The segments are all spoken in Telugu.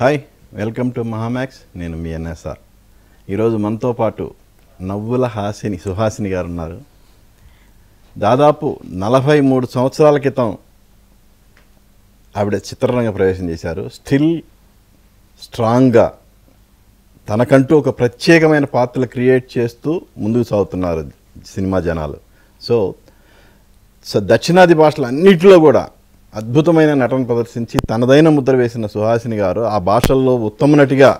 హాయ్ వెల్కమ్ టు మహామ్యాక్స్ నేను మీ ఎన్ఎస్ఆర్ ఈరోజు మనతో పాటు నవ్వుల హాసిని సుహాసిని గారు ఉన్నారు దాదాపు నలభై మూడు సంవత్సరాల క్రితం ఆవిడ చిత్రరంగ ప్రవేశం చేశారు స్టిల్ స్ట్రాంగ్గా తనకంటూ ఒక ప్రత్యేకమైన పాత్రలు క్రియేట్ చేస్తూ ముందుకు సాగుతున్నారు సినిమా జనాలు సో సో దక్షిణాది భాషలు అన్నింటిలో కూడా అద్భుతమైన నటన ప్రదర్శించి తనదైన ముద్ర వేసిన సుహాసిని గారు ఆ భాషల్లో ఉత్తమ నటిగా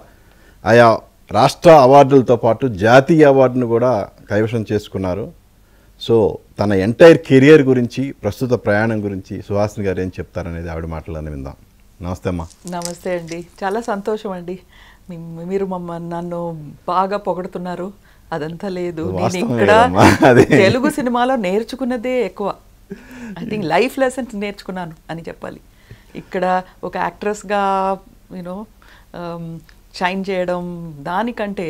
ఆయా రాష్ట్ర అవార్డులతో పాటు జాతీయ అవార్డును కూడా కైవసం చేసుకున్నారు సో తన ఎంటైర్ కెరియర్ గురించి ప్రస్తుత ప్రయాణం గురించి సుహాసిని గారు ఏం చెప్తారనేది ఆవిడ మాటలను విందాం నమస్తే అమ్మా నమస్తే అండి చాలా సంతోషం అండి మీరు మమ్మల్ని నన్ను బాగా పొగడుతున్నారు అదంతా లేదు నేను ఇక్కడ తెలుగు సినిమాలో నేర్చుకున్నదే ఎక్కువ ఐ థింక్ లైఫ్ లెసన్స్ నేర్చుకున్నాను అని చెప్పాలి ఇక్కడ ఒక యాక్ట్రెస్గా యూనో షైన్ చేయడం దానికంటే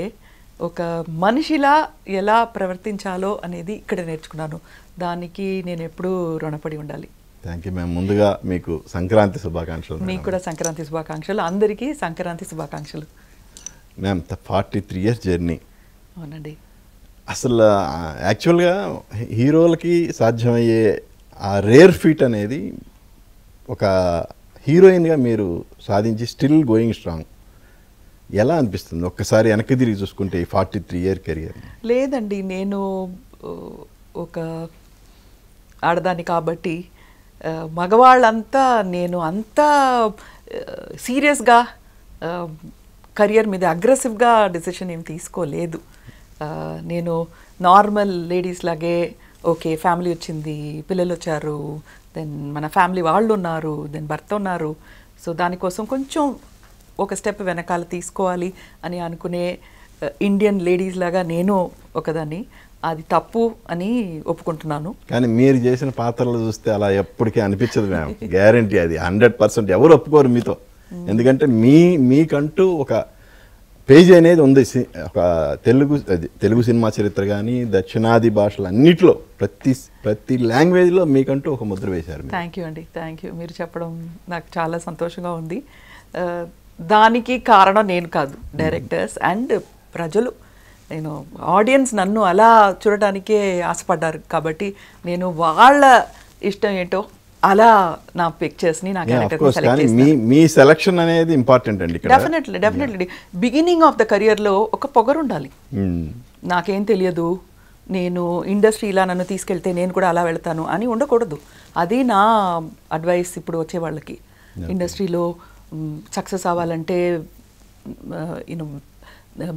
ఒక మనిషిలా ఎలా ప్రవర్తించాలో అనేది ఇక్కడ నేర్చుకున్నాను దానికి నేను ఎప్పుడూ రుణపడి ఉండాలి థ్యాంక్ యూ మ్యామ్ ముందుగా మీకు సంక్రాంతి శుభాకాంక్షలు మీకు కూడా సంక్రాంతి శుభాకాంక్షలు అందరికీ సంక్రాంతి శుభాకాంక్షలు ma'am forty three years journey అవునండి అసలు యాక్చువల్గా హీరోలకి సాధ్యమయ్యే ఆ రేర్ ఫీట్ అనేది ఒక హీరోయిన్గా మీరు సాధించి స్టిల్ గోయింగ్ స్ట్రాంగ్ ఎలా అనిపిస్తుంది ఒక్కసారి వెనక్కి తిరిగి చూసుకుంటే ఈ ఫార్టీ త్రీ ఇయర్ కెరియర్ లేదండి నేను ఒక ఆడదాన్ని కాబట్టి మగవాళ్ళంతా నేను అంత సీరియస్గా కరియర్ మీద అగ్రెసివ్గా డిసిషన్ ఏమి తీసుకోలేదు నేను నార్మల్ లేడీస్ లాగే ఓకే ఫ్యామిలీ వచ్చింది పిల్లలు వచ్చారు దెన్ మన ఫ్యామిలీ వాళ్ళు ఉన్నారు దెన్ భర్త ఉన్నారు సో దానికోసం కొంచెం ఒక స్టెప్ వెనకాల తీసుకోవాలి అని అనుకునే ఇండియన్ uh, లేడీస్ లాగా నేను ఒకదాన్ని అది తప్పు అని ఒప్పుకుంటున్నాను కానీ మీరు చేసిన పాత్రలు చూస్తే అలా ఎప్పటికీ అనిపించదు మ్యామ్ గ్యారంటీ అది హండ్రెడ్ పర్సెంట్ ఎవరు ఒప్పుకోరు మీతో hmm. ఎందుకంటే మీ మీకంటూ ఒక పేజీ అనేది ఉంది ఒక తెలుగు తెలుగు సినిమా చరిత్ర కానీ దక్షిణాది భాషలు అన్నిట్లో ప్రతి ప్రతి లాంగ్వేజ్లో మీకంటూ ఒక ముద్ర వేశారు థ్యాంక్ యూ అండి థ్యాంక్ యూ మీరు చెప్పడం నాకు చాలా సంతోషంగా ఉంది దానికి కారణం నేను కాదు డైరెక్టర్స్ అండ్ ప్రజలు నేను ఆడియన్స్ నన్ను అలా చూడటానికే ఆశపడ్డారు కాబట్టి నేను వాళ్ళ ఇష్టం ఏంటో అలా నా పిక్చర్స్ ని మీ మీ సెలక్షన్ అనేది ఇంపార్టెంట్ అండి definitely definitely beginning of the career లో ఒక పొగరు ఉండాలి hmm. నాకేం తెలియదు నేను ఇండస్ట్రీ ఇలా నన్ను తీసుకెళ్తే నేను కూడా అలా వెళ్తాను అని ఉండకూడదు అది నా అడ్వైస్ ఇప్పుడు వచ్చే వాళ్ళకి ఇండస్ట్రీలో సక్సెస్ అవ్వాలంటే యూనో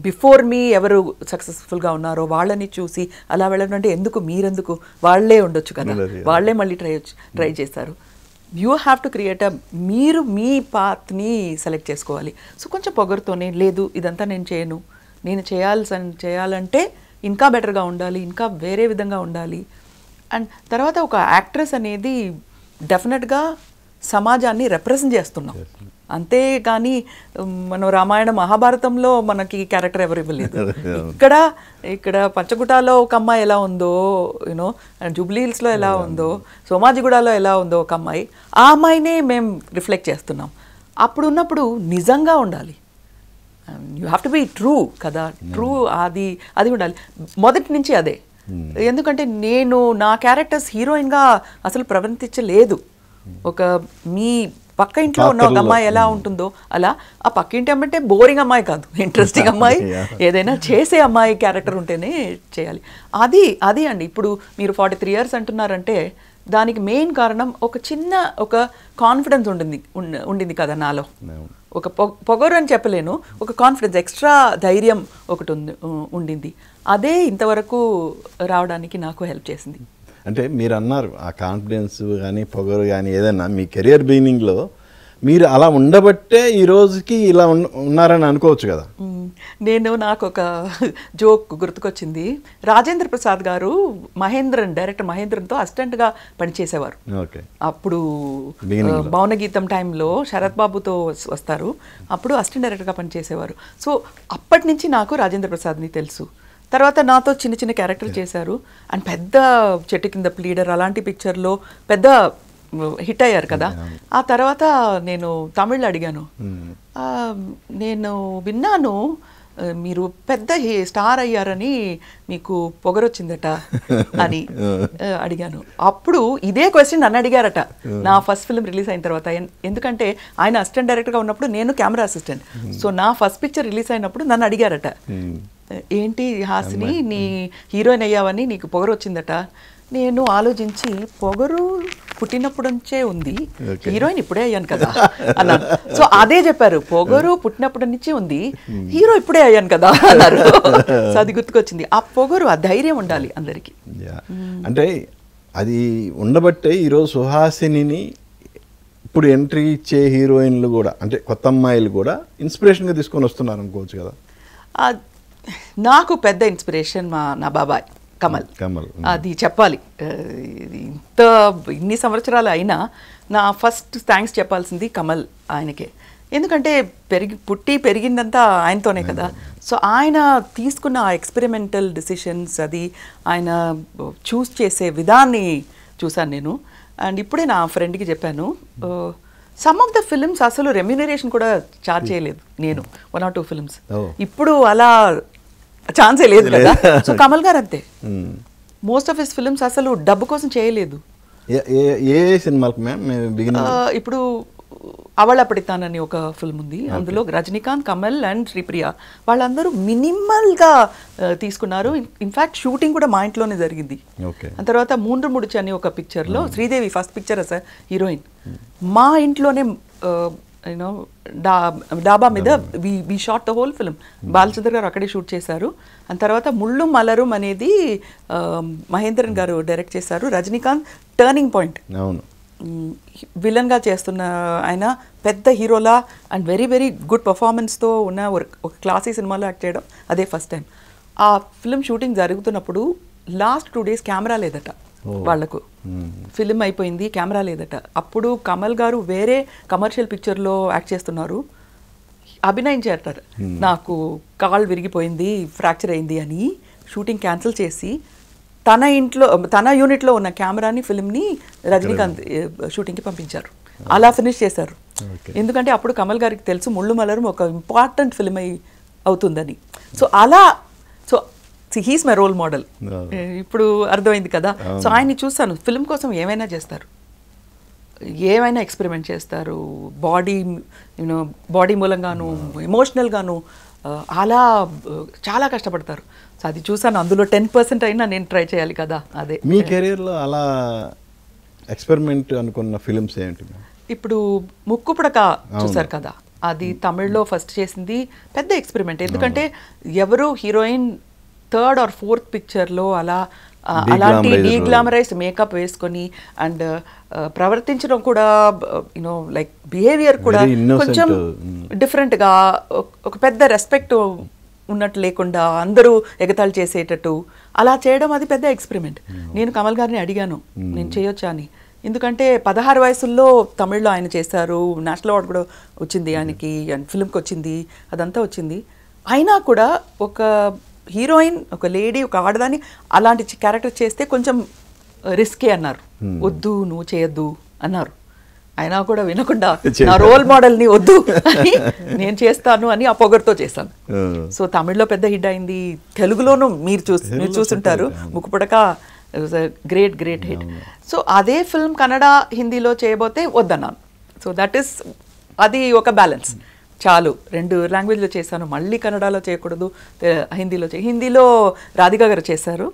బిఫోర్ మీ ఎవరు సక్సెస్ఫుల్గా ఉన్నారో వాళ్ళని చూసి అలా వెళ్ళడం అంటే ఎందుకు మీరెందుకు వాళ్ళే ఉండొచ్చు కదా వాళ్ళే మళ్ళీ ట్రై ట్రై చేస్తారు you have to create a మీరు మీ పాత్ని సెలెక్ట్ చేసుకోవాలి సో కొంచెం పొగరుతోనే లేదు ఇదంతా నేను చేయను నేను చేయాల్సి చేయాలంటే ఇంకా బెటర్గా ఉండాలి ఇంకా వేరే విధంగా ఉండాలి అండ్ తర్వాత ఒక యాక్ట్రెస్ అనేది డెఫినెట్గా సమాజాన్ని రిప్రజెంట్ చేస్తున్నాం అంతే కానీ మనం రామాయణ మహాభారతంలో మనకి క్యారెక్టర్ ఎవరు ఇవ్వలేదు ఇక్కడ ఇక్కడ పంచగుటాలో ఒక అమ్మాయి ఎలా ఉందో యూనో జూబ్లీహిల్స్లో ఎలా ఉందో సోమాజిగూడలో ఎలా ఉందో ఒక అమ్మాయి ఆ అమ్మాయినే మేము రిఫ్లెక్ట్ చేస్తున్నాం అప్పుడు ఉన్నప్పుడు నిజంగా ఉండాలి you have to be true కదా ట్రూ hmm. అది అది ఉండాలి మొదటి నుంచి అదే hmm. ఎందుకంటే నేను నా క్యారెక్టర్స్ హీరోయిన్గా అసలు ప్రవర్తించలేదు hmm. ఒక మీ పక్క ఇంట్లో ఉన్న ఒక అమ్మాయి ఎలా ఉంటుందో అలా ఆ పక్కింటి అమ్మంటే బోరింగ్ అమ్మాయి కాదు ఇంట్రెస్టింగ్ అమ్మాయి ఏదైనా చేసే అమ్మాయి క్యారెక్టర్ ఉంటేనే చేయాలి అది అది అండి ఇప్పుడు మీరు ఫార్టీ త్రీ ఇయర్స్ అంటున్నారంటే దానికి మెయిన్ కారణం ఒక చిన్న ఒక కాన్ఫిడెన్స్ ఉండింది ఉండింది కదా నాలో ఒక పొగరు అని చెప్పలేను ఒక కాన్ఫిడెన్స్ ఎక్స్ట్రా ధైర్యం ఒకటి ఉంది ఉండింది అదే ఇంతవరకు రావడానికి నాకు హెల్ప్ చేసింది అంటే మీరు అన్నారు ఆ కాన్ఫిడెన్స్ కానీ పొగరు కానీ ఏదైనా మీ కెరియర్ బిగినింగ్లో మీరు అలా ఉండబట్టే ఈ రోజుకి ఇలా ఉన్నారని అనుకోవచ్చు కదా నేను నాకు ఒక జోక్ గుర్తుకొచ్చింది రాజేంద్ర ప్రసాద్ గారు మహేంద్రన్ డైరెక్టర్ మహేంద్రన్తో అసిస్టెంట్గా పనిచేసేవారు అప్పుడు మౌనగీతం టైంలో శరత్ బాబుతో వస్తారు అప్పుడు అసిస్టెంట్ డైరెక్టర్గా పనిచేసేవారు సో అప్పటి నుంచి నాకు రాజేంద్ర ప్రసాద్ని తెలుసు తర్వాత నాతో చిన్న చిన్న క్యారెక్టర్ చేశారు అండ్ పెద్ద చెట్టు కింద ప్లీడర్ అలాంటి పిక్చర్లో పెద్ద హిట్ అయ్యారు కదా ఆ తర్వాత నేను తమిళ్ అడిగాను నేను విన్నాను మీరు పెద్ద స్టార్ అయ్యారని మీకు పొగరొచ్చిందట అని అడిగాను అప్పుడు ఇదే క్వశ్చన్ నన్ను అడిగారట నా ఫస్ట్ ఫిల్మ్ రిలీజ్ అయిన తర్వాత ఎందుకంటే ఆయన అసిస్టెంట్ డైరెక్టర్గా ఉన్నప్పుడు నేను కెమెరా అసిస్టెంట్ సో నా ఫస్ట్ పిక్చర్ రిలీజ్ అయినప్పుడు నన్ను అడిగారట ఏంటి హాసిని నీ హీరోయిన్ అయ్యావని నీకు పొగరొచ్చిందట నేను ఆలోచించి పొగరు పుట్టినప్పుడు నుంచే ఉంది హీరోయిన్ ఇప్పుడే అయ్యాను కదా అన్నారు సో అదే చెప్పారు పొగరు పుట్టినప్పటి నుంచి ఉంది హీరో ఇప్పుడే అయ్యాను కదా అన్నారు సో అది గుర్తుకొచ్చింది ఆ పొగరు ఆ ధైర్యం ఉండాలి అందరికి అంటే అది ఉండబట్టే ఈరోజు సుహాసిని ఇప్పుడు ఎంట్రీ ఇచ్చే హీరోయిన్లు కూడా అంటే కొత్త అమ్మాయిలు కూడా ఇన్స్పిరేషన్గా తీసుకొని వస్తున్నారు అనుకోవచ్చు కదా నాకు పెద్ద ఇన్స్పిరేషన్ మా నా బాబాయ్ కమల్ కమల్ అది చెప్పాలి ఇంత ఇన్ని సంవత్సరాలు అయినా నా ఫస్ట్ థ్యాంక్స్ చెప్పాల్సింది కమల్ ఆయనకే ఎందుకంటే పెరిగి పుట్టి పెరిగిందంతా ఆయనతోనే కదా సో ఆయన తీసుకున్న ఆ ఎక్స్పెరిమెంటల్ డిసిషన్స్ అది ఆయన చూస్ చేసే విధాన్ని చూశాను నేను అండ్ ఇప్పుడే నా ఫ్రెండ్కి చెప్పాను సమ్ ఆఫ్ ద ఫిల్మ్స్ అసలు రెమ్యునరేషన్ కూడా చార్జ్ చేయలేదు నేను వన్ ఆర్ టూ ఫిల్మ్స్ ఇప్పుడు అలా ఛాన్సే లేదు కదా సో కమల్ గారు అంతే మోస్ట్ ఆఫ్ హిస్ ఫిల్మ్స్ అసలు డబ్బు కోసం చేయలేదు ఏ సినిమాలకు మ్యామ్ ఇప్పుడు అవళపడితానని ఒక ఫిల్మ్ ఉంది అందులో రజనీకాంత్ కమల్ అండ్ శ్రీప్రియ వాళ్ళందరూ మినిమల్గా తీసుకున్నారు ఇన్ఫ్యాక్ట్ షూటింగ్ కూడా మా ఇంట్లోనే జరిగింది ఆ తర్వాత మూండ్రు ముడిచి అని ఒక పిక్చర్లో శ్రీదేవి ఫస్ట్ పిక్చర్ అసలు హీరోయిన్ మా ఇంట్లోనే యూనో డా డాబా మీద we we shot the whole film Balachandra garu అక్కడే షూట్ చేశారు ఆ తర్వాత ముళ్ళు మలరం అనేది మహేంద్రన్ గారు డైరెక్ట్ చేశారు రజనీకాంత్ టర్నింగ్ పాయింట్ అవును విలన్గా చేస్తున్న ఆయన పెద్ద హీరోలా అండ్ వెరీ వెరీ గుడ్ పర్ఫార్మెన్స్తో ఉన్న ఒక క్లాసీ సినిమాలో యాక్ట్ చేయడం అదే ఫస్ట్ టైం ఆ ఫిల్మ్ షూటింగ్ జరుగుతున్నప్పుడు లాస్ట్ టూ డేస్ కెమెరా లేదట వాళ్లకు ఫిలిం అయిపోయింది కెమెరా లేదట అప్పుడు కమల్ గారు వేరే కమర్షియల్ పిక్చర్లో యాక్ట్ చేస్తున్నారు చేస్తారు నాకు కాల్ విరిగిపోయింది ఫ్రాక్చర్ అయింది అని షూటింగ్ క్యాన్సిల్ చేసి తన ఇంట్లో తన యూనిట్లో ఉన్న కెమెరాని ఫిల్మ్ని రజనీకాంత్ షూటింగ్కి పంపించారు అలా ఫినిష్ చేశారు ఎందుకంటే అప్పుడు కమల్ గారికి తెలుసు ముళ్ళు మలరం ఒక ఇంపార్టెంట్ ఫిలిం అవుతుందని సో అలా హీస్ మై రోల్ మోడల్ ఇప్పుడు అర్థమైంది కదా సో ఆయన్ని చూస్తాను ఫిల్మ్ కోసం ఏమైనా చేస్తారు ఏమైనా ఎక్స్పెరిమెంట్ చేస్తారు బాడీ యూనో బాడీ మూలంగాను ఎమోషనల్గాను uh, అలా uh, చాలా కష్టపడతారు సో అది చూసాను అందులో టెన్ పర్సెంట్ అయినా నేను ట్రై చేయాలి కదా అదే మీ కెరీర్లో eh. అలా ఎక్స్పెరిమెంట్ అనుకున్న ఫిలిమ్స్ ఏంటి ఇప్పుడు ముక్కుపుడక చూసారు కదా అది తమిళ్లో ఫస్ట్ చేసింది పెద్ద ఎక్స్పెరిమెంట్ ఎందుకంటే ఎవరు హీరోయిన్ థర్డ్ ఆర్ ఫోర్త్ పిక్చర్లో అలా అలాంటి డీ గ్లామరైజ్ మేకప్ వేసుకొని అండ్ ప్రవర్తించడం కూడా యూనో లైక్ బిహేవియర్ కూడా కొంచెం డిఫరెంట్గా mm. ఒక పెద్ద రెస్పెక్ట్ ఉన్నట్టు లేకుండా అందరూ ఎగతాళి చేసేటట్టు అలా చేయడం అది పెద్ద ఎక్స్పెరిమెంట్ mm. నేను కమల్ గారిని అడిగాను mm. నేను చేయొచ్చా అని ఎందుకంటే పదహారు వయసుల్లో తమిళ్లో ఆయన చేశారు నేషనల్ అవార్డు కూడా వచ్చింది ఆయనకి అండ్ ఫిల్మ్కి వచ్చింది అదంతా వచ్చింది అయినా కూడా ఒక హీరోయిన్ ఒక లేడీ ఒక ఆడదాన్ని అలాంటి క్యారెక్టర్ చేస్తే కొంచెం రిస్కే అన్నారు వద్దు నువ్వు చేయొద్దు అన్నారు అయినా కూడా వినకుండా నా రోల్ మోడల్ని వద్దు అని నేను చేస్తాను అని ఆ పొగరుతో చేశాను సో తమిళ్లో పెద్ద హిట్ అయింది తెలుగులోనూ మీరు చూసి మీరు చూసుంటారు Mukkupudaka great great hit so అదే ఫిల్మ్ కన్నడ హిందీలో చేయబోతే వద్దన్నాను సో దట్ ఈస్ అది ఒక బ్యాలెన్స్ చాలు రెండు లాంగ్వేజ్లో చేశాను మళ్ళీ కన్నడలో చేయకూడదు హిందీలో చే హిందీలో రాధిక గారు చేశారు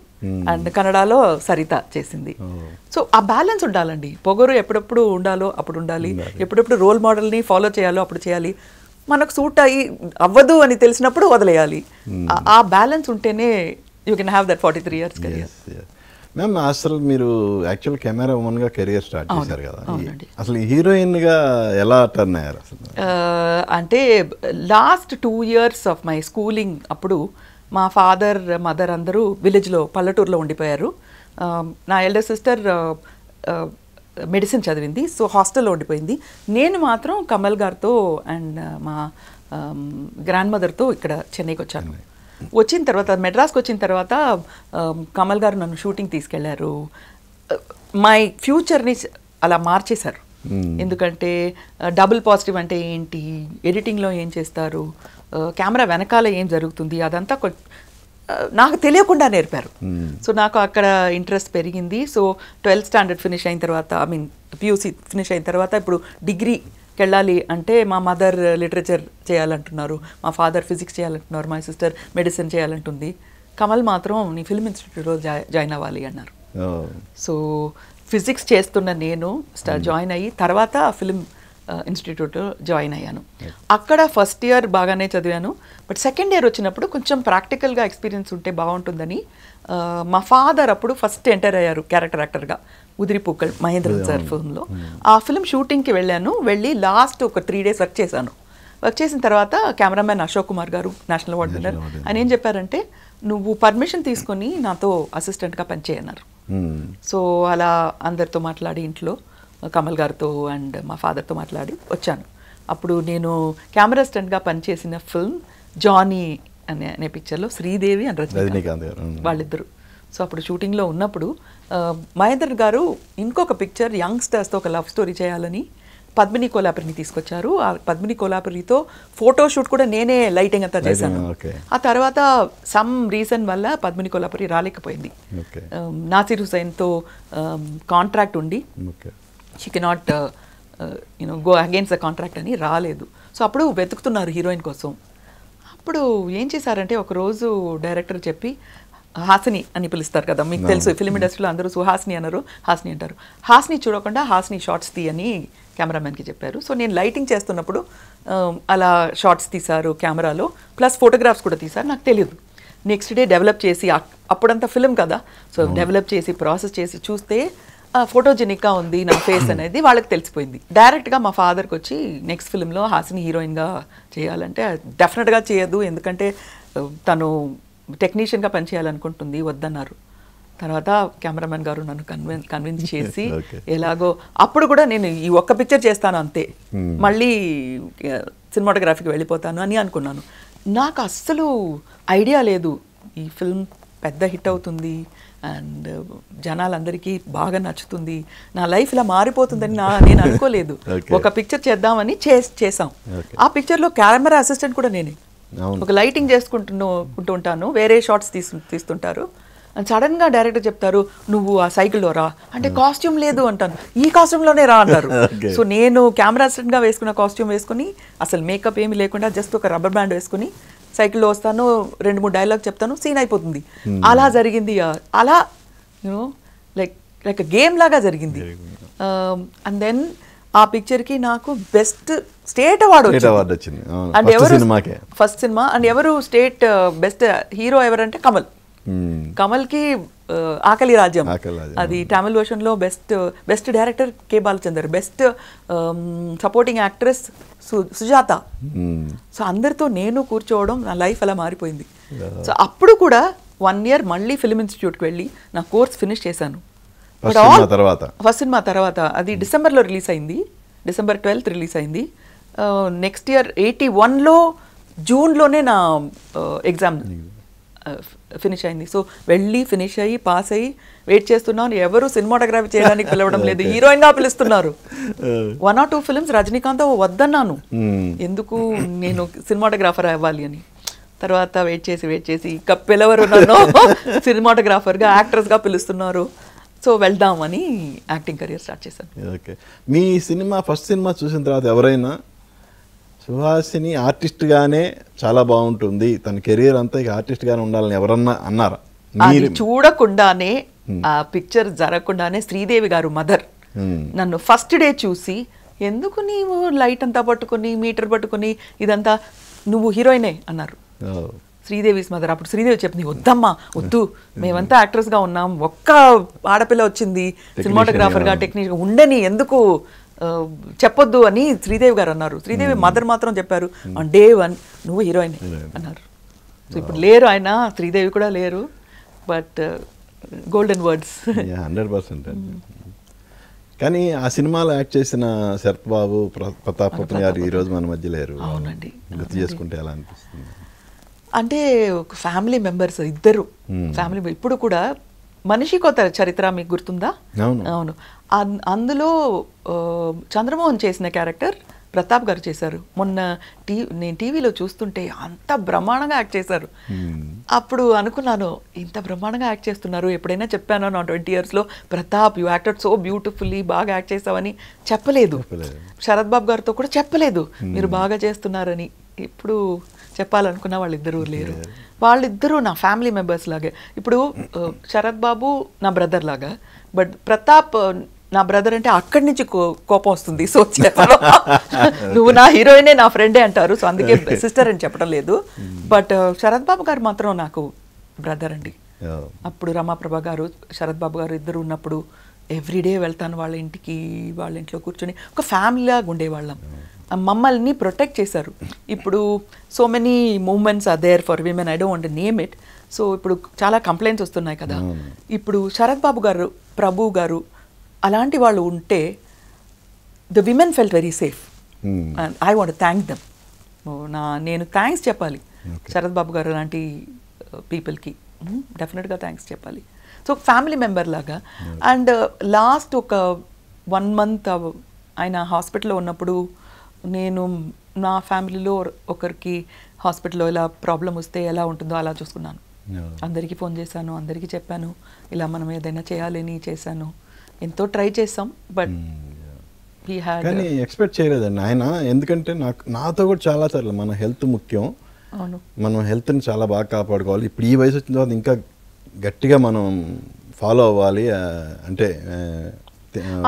అండ్ కన్నడలో సరిత చేసింది సో ఆ బ్యాలెన్స్ ఉండాలండి పొగరు ఎప్పుడప్పుడు ఉండాలో అప్పుడు ఉండాలి ఎప్పుడప్పుడు రోల్ మోడల్ని ఫాలో చేయాలో అప్పుడు చేయాలి మనకు సూట్ అయ్యి అవ్వదు అని తెలిసినప్పుడు వదిలేయాలి ఆ బ్యాలెన్స్ ఉంటేనే you can have that forty three years career ma'am అసలు మీరు యాక్చువల్ కెమెరా ఉమెన్ గా కెరియర్ స్టార్ట్ చేశారు కదా అసలు హీరోయిన్ గా ఎలా టర్న్ అయ్యారు అంటే last two years of my schooling అప్పుడు మా ఫాదర్ మదర్ అందరూ విలేజ్లో పల్లెటూరులో ఉండిపోయారు నా ఎల్డర్ సిస్టర్ మెడిసిన్ చదివింది సో హాస్టల్లో ఉండిపోయింది నేను మాత్రం కమల్ గారితో అండ్ మా గ్రాండ్ మదర్తో ఇక్కడ చెన్నైకి వచ్చాను వచ్చిన తర్వాత మెడ్రాస్కి వచ్చిన తర్వాత కమల్ గారు నన్ను షూటింగ్ తీసుకెళ్లారు మై ఫ్యూచర్ని అలా మార్చేశారు ఎందుకంటే డబుల్ పాజిటివ్ అంటే ఏంటి ఎడిటింగ్లో ఏం చేస్తారు కెమెరా వెనకాల ఏం జరుగుతుంది అదంతా నాకు తెలియకుండా నేర్పారు సో నాకు అక్కడ ఇంట్రెస్ట్ పెరిగింది సో ట్వెల్త్ స్టాండర్డ్ ఫినిష్ అయిన తర్వాత ఐ మీన్ పియూసీ ఫినిష్ అయిన తర్వాత ఇప్పుడు డిగ్రీ వెళ్ళాలి అంటే మా మదర్ లిటరేచర్ చేయాలంటున్నారు మా ఫాదర్ ఫిజిక్స్ చేయాలంటున్నారు మా సిస్టర్ మెడిసిన్ చేయాలంటుంది కమల్ మాత్రం నీ ఫిల్మ్ ఇన్స్టిట్యూట్లో జాయిన్ అవ్వాలి అన్నారు సో ఫిజిక్స్ చేస్తున్న నేను జాయిన్ అయ్యి తర్వాత ఫిల్మ్ ఇన్స్టిట్యూట్ జాయిన్ అయ్యాను అక్కడ ఫస్ట్ ఇయర్ బాగానే చదివాను బట్ సెకండ్ ఇయర్ వచ్చినప్పుడు కొంచెం ప్రాక్టికల్గా ఎక్స్పీరియన్స్ ఉంటే బాగుంటుందని మా ఫాదర్ అప్పుడు ఫస్ట్ ఎంటర్ అయ్యారు క్యారెక్టర్ యాక్టర్గా ఉదిరిపూకల్ మహేంద్రన్ సార్ ఫిల్మ్లో ఆ ఫిల్మ్ షూటింగ్కి వెళ్ళాను వెళ్ళి లాస్ట్ ఒక త్రీ డేస్ వర్క్ చేశాను వర్క్ చేసిన తర్వాత కెమెరామ్యాన్ అశోక్ కుమార్ గారు నేషనల్ అవార్డు విన్నర్ ఆయన ఏం చెప్పారంటే నువ్వు పర్మిషన్ తీసుకొని నాతో అసిస్టెంట్గా పనిచేయన్నారు సో అలా అందరితో మాట్లాడి ఇంట్లో కమల్ గారితో అండ్ మా ఫాదర్తో మాట్లాడి వచ్చాను అప్పుడు నేను కెమెరా అసిస్టెంట్గా పనిచేసిన ఫిల్మ్ జానీ అనే అనే పిక్చర్లో శ్రీదేవి అండ్ రజనీకాంత్ వాళ్ళిద్దరు సో అప్పుడు షూటింగ్లో ఉన్నప్పుడు మహేందర్ గారు ఇంకొక పిక్చర్ యంగ్స్టర్స్తో ఒక లవ్ స్టోరీ చేయాలని పద్మిని కోలాపురిని తీసుకొచ్చారు ఆ పద్మిని కోలాపురితో ఫోటోషూట్ కూడా నేనే లైటింగ్ అంతా చేశాను ఆ తర్వాత సమ్ రీజన్ వల్ల పద్మిని కోలాపురి రాలేకపోయింది నాసిర్ హుసేన్తో కాంట్రాక్ట్ ఉండి she cannot you know go against the contract అని రాలేదు సో అప్పుడు వెతుకుతున్నారు హీరోయిన్ కోసం అప్పుడు ఏం చేశారంటే ఒకరోజు డైరెక్టర్ చెప్పి హాసిని అని పిలుస్తారు కదా మీకు తెలుసు ఫిలిం ఇండస్ట్రీలో అందరూ సుహాసిని అన్నారు హాసిని అంటారు హాసిని చూడకుండా హాసిని షార్ట్స్ తీ అని కెమెరామెన్కి చెప్పారు సో నేను లైటింగ్ చేస్తున్నప్పుడు um, అలా షార్ట్స్ తీశారు కెమెరాలో ప్లస్ ఫోటోగ్రాఫ్స్ కూడా తీశారు నాకు తెలియదు నెక్స్ట్ డే డెవలప్ చేసి అప్పుడంతా ఫిలిం కదా సో డెవలప్ చేసి ప్రాసెస్ చేసి చూస్తే ఫోటోజెనిక్గా ఉంది నా ఫేస్ అనేది వాళ్ళకి తెలిసిపోయింది డైరెక్ట్గా మా ఫాదర్కి వచ్చి నెక్స్ట్ ఫిలింలో హాసిని హీరోయిన్గా చేయాలంటే డెఫినెట్గా చేయదు ఎందుకంటే తను టెక్నీషియన్గా పనిచేయాలనుకుంటుంది వద్దన్నారు తర్వాత కెమెరామెన్ గారు నన్ను కన్విన్ కన్విన్స్ చేసి ఎలాగో అప్పుడు కూడా నేను ఈ ఒక్క పిక్చర్ చేస్తాను అంతే hmm. మళ్ళీ సినిమాటోగ్రాఫీకి వెళ్ళిపోతాను అని అనుకున్నాను నాకు అస్సలు ఐడియా లేదు ఈ ఫిల్మ్ పెద్ద హిట్ అవుతుంది అండ్ జనాలందరికీ బాగా నచ్చుతుంది నా లైఫ్ ఇలా మారిపోతుందని నా hmm. నేను అనుకోలేదు ఒక పిక్చర్ చేద్దామని చేసాం ఆ పిక్చర్లో కెమెరా అసిస్టెంట్ కూడా నేనే ఒక లైటింగ్ చేసుకుంటున్నూ ఉంటాను వేరే షార్ట్స్ తీసు తీస్తుంటారు సడన్గా డైరెక్టర్ చెప్తారు నువ్వు ఆ సైకిల్లో రా అంటే hmm. కాస్ట్యూమ్ లేదు అంటాను ఈ కాస్ట్యూమ్లోనే రా అంటారు సో నేను కెమెరా గా వేసుకున్న కాస్ట్యూమ్ వేసుకుని అసలు మేకప్ ఏమి లేకుండా జస్ట్ ఒక రబ్బర్ బ్యాండ్ వేసుకుని సైకిల్లో వస్తాను రెండు మూడు డైలాగ్ చెప్తాను సీన్ అయిపోతుంది hmm. అలా జరిగింది అలా యూనో లైక్ లైక్ గేమ్ లాగా జరిగింది అండ్ దెన్ um, ఆ పిక్చర్ కి నాకు బెస్ట్ స్టేట్ అవార్డు వచ్చింది అండ్ ఎవరు ఫస్ట్ సినిమా అండ్ ఎవరు స్టేట్ బెస్ట్ హీరో ఎవరంటే కమల్ కమల్ కి ఆకలి రాజ్యం అది తమిళ వర్షన్ లో best best director K Balachander best supporting actress Sujatha so hmm. అందరితో నేను కూర్చోవడం నా లైఫ్ అలా మారిపోయింది సో అప్పుడు కూడా వన్ ఇయర్ మళ్ళీ ఫిల్మ్ ఇన్స్టిట్యూట్కి వెళ్ళి నా కోర్స్ ఫినిష్ చేశాను తర్వాత ఫస్ట్ సినిమా తర్వాత అది hmm. డిసెంబర్లో రిలీజ్ అయింది డిసెంబర్ ట్వెల్త్ రిలీజ్ అయింది నెక్స్ట్ ఇయర్ ఎయిటీ వన్లో జూన్లోనే నా ఎగ్జామ్ ఫినిష్ hmm. అయింది సో వెళ్ళి ఫినిష్ అయ్యి పాస్ అయ్యి వెయిట్ చేస్తున్నాను ఎవరు సినిమాటోగ్రఫీ చేయడానికి పిలవడం లేదు హీరోయిన్గా పిలుస్తున్నారు one or two films Rajinikanth hmm hmm. ఎందుకు నేను సినిమాటోగ్రాఫర్ అవ్వాలి అని తర్వాత వెయిట్ చేసి వెయిట్ చేసి ఇక పిలవరు నన్ను సినిమాటోగ్రాఫర్గా యాక్ట్రెస్గా పిలుస్తున్నారు సో వెళ్దామని యాక్టింగ్ కెరియర్ స్టార్ట్ చేశాను ఓకే మీ సినిమా ఫస్ట్ సినిమా చూసిన తర్వాత ఎవరైనా సుహాసిని ఆర్టిస్ట్గానే చాలా బాగుంటుంది తన కెరీర్ అంతా ఇక ఆర్టిస్ట్గానే ఉండాలని ఎవరన్నా అన్నారా మీరు చూడకుండానే ఆ పిక్చర్ జరగకుండానే శ్రీదేవి గారు మదర్ నన్ను ఫస్ట్ డే చూసి ఎందుకు నీవు లైట్ అంతా పట్టుకుని మీటర్ పట్టుకుని ఇదంతా నువ్వు హీరోయినే అన్నారు శ్రీదేవిస్ మదర్ అప్పుడు శ్రీదేవి చెప్పింది వద్దమ్మా వద్దు మేమంతా యాక్ట్రెస్గా ఉన్నాం ఒక్క ఆడపిల్ల వచ్చింది సినిమాటోగ్రాఫర్గా టెక్నీషియన్గా ఉండని ఎందుకు చెప్పొద్దు అని శ్రీదేవి గారు అన్నారు శ్రీదేవి మదర్ మాత్రం చెప్పారు డే వన్ నువ్వు హీరోయిన్ అన్నారు సో ఇప్పుడు లేరు ఆయన శ్రీదేవి కూడా లేరు but golden words hundred percent కానీ ఆ సినిమాలో యాక్ట్ చేసిన శరత్ బాబు ప్రతాప్ గారు ఈరోజు మన మధ్య లేరు అవునండి గుర్తు చేసుకుంటే ఎలా అనిపిస్తుంది అంటే ఒక ఫ్యామిలీ మెంబర్స్ ఇద్దరు hmm. ఫ్యామిలీ ఇప్పుడు కూడా మనిషి కొత్త చరిత్ర మీకు గుర్తుందా అవును అందులో చంద్రమోహన్ చేసిన క్యారెక్టర్ ప్రతాప్ గారు చేశారు మొన్న టీ నేను టీవీలో చూస్తుంటే అంత బ్రహ్మాండంగా యాక్ట్ చేశారు hmm. అప్పుడు అనుకున్నాను ఇంత బ్రహ్మాండంగా యాక్ట్ చేస్తున్నారు ఎప్పుడైనా చెప్పాను నా ట్వంటీ ఇయర్స్లో Pratap you acted so beautifully బాగా యాక్ట్ చేసావని చెప్పలేదు శరత్ బాబు గారితో కూడా చెప్పలేదు hmm. మీరు బాగా చేస్తున్నారని ఇప్పుడు చెప్పాలనుకున్న వాళ్ళిద్దరూ లేరు వాళ్ళిద్దరూ నా ఫ్యామిలీ మెంబర్స్ లాగే ఇప్పుడు శరత్ బాబు నా బ్రదర్ లాగా బట్ ప్రతాప్ నా బ్రదర్ అంటే అక్కడి నుంచి కోపం వస్తుంది సో నువ్వు నా హీరోయినే నా ఫ్రెండే అంటారు సో అందుకే సిస్టర్ అని చెప్పడం లేదు hmm. బట్ శరత్ బాబు గారు మాత్రం నాకు బ్రదర్ అండి అప్పుడు రమాప్రభ గారు శరత్ బాబు గారు ఇద్దరు ఉన్నప్పుడు ఎవ్రీడే వెళ్తాను వాళ్ళ ఇంటికి వాళ్ళ ఇంట్లో కూర్చొని ఒక ఫ్యామిలీలాగా ఉండేవాళ్ళం మమ్మల్ని ప్రొటెక్ట్ చేశారు ఇప్పుడు so many moments are there for women I don't want name it so ఇప్పుడు చాలా కంప్లైంట్స్ వస్తున్నాయి కదా hmm. ఇప్పుడు శరత్ బాబు గారు ప్రభు గారు అలాంటి వాళ్ళు ఉంటే the women felt very safe I want thank them నా నేను థ్యాంక్స్ చెప్పాలి శరత్ బాబు గారు లాంటి పీపుల్కి డెఫినెట్గా థ్యాంక్స్ చెప్పాలి సో ఫ్యామిలీ మెంబర్ లాగా అండ్ hmm. లాస్ట్ uh, ఒక వన్ మంత్ ఆయన హాస్పిటల్లో ఉన్నప్పుడు నేను నా ఫ్యామిలీలో ఒకరికి హాస్పిటల్లో ఇలా ప్రాబ్లం వస్తే ఎలా ఉంటుందో అలా చూసుకున్నాను అందరికీ ఫోన్ చేశాను అందరికీ చెప్పాను ఇలా మనం ఏదైనా చేయాలని చేశాను ఎంతో ట్రై చేసాం బట్ కానీ ఎక్స్పెక్ట్ చేయలేదండి ఆయన ఎందుకంటే నాకు నాతో కూడా చాలా సార్లు మన హెల్త్ ముఖ్యం అవును మనం హెల్త్ని చాలా బాగా కాపాడుకోవాలి ఇప్పుడు ఈ వయసు వచ్చిన తర్వాత ఇంకా గట్టిగా మనం ఫాలో అవ్వాలి అంటే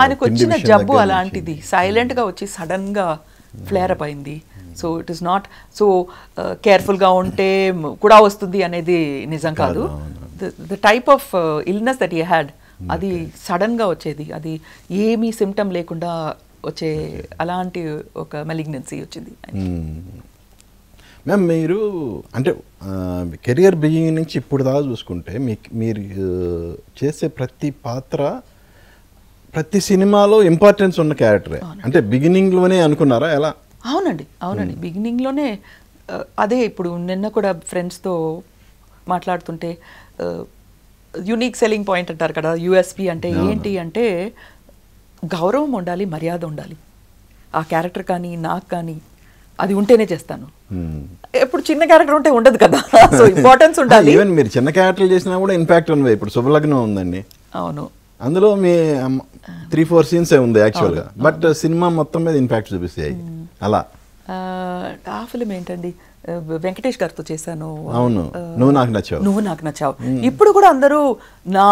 ఆయనకు వచ్చిన జబ్బు అలాంటిది సైలెంట్గా వచ్చి సడన్గా ఫ్లేర్ అప్ అయింది so it is not so కేర్ఫుల్గా ఉంటే కూడా వస్తుంది అనేది నిజం కాదు the type of illness that you had అది సడన్గా వచ్చేది అది ఏమీ సిమ్టమ్ లేకుండా వచ్చే అలాంటి ఒక మెలిగ్నెన్సీ వచ్చింది మ్యామ్ hmm. మీరు అంటే కెరియర్ బిగినింగ్ నుంచి ఇప్పుడు దాకా చూసుకుంటే మీ మీరు uh, చేసే ప్రతి పాత్ర ప్రతి సినిమాలో ఇంపార్టెన్స్ ఉన్న క్యారెక్టరే అంటే బిగినింగ్లోనే అనుకున్నారా ఎలా అవునండి అవునండి బిగినింగ్లోనే hmm. అదే ఇప్పుడు నిన్న కూడా ఫ్రెండ్స్తో మాట్లాడుతుంటే యునిక్ సెల్లింగ్ పాయింట్ అంటారు కదా యుఎస్పి అంటే ఏంటి అంటే గౌరవం ఉండాలి మర్యాద ఉండాలి ఆ క్యారెక్టర్ కానీ నాకు కానీ అది ఉంటేనే చేస్తాను hmm. ఎప్పుడు చిన్న క్యారెక్టర్ ఉంటే ఉండదు కదా సో ఇంపార్టెన్స్ ఉండాలి ఈవెన్ మీరు చిన్న క్యారెక్టర్ చేసినా కూడా ఇంపాక్ట్ ఉంది ఇప్పుడు శుభలగ్నం ఉందండి అవును అందులో మీ త్రీ ఫోర్ సీన్స్ ఉంది యాక్చువల్గా బట్ సినిమా మొత్తం మీద ఇంపాక్ట్ చూపిస్తాయి hmm. అలా ఆ ఫిలిం ఏంటండి వెంకటేష్ గారితో చేశాను అవును నువ్వు నాకు నచ్చావు నువ్వు నాకు నచ్చావు hmm. ఇప్పుడు కూడా అందరూ నా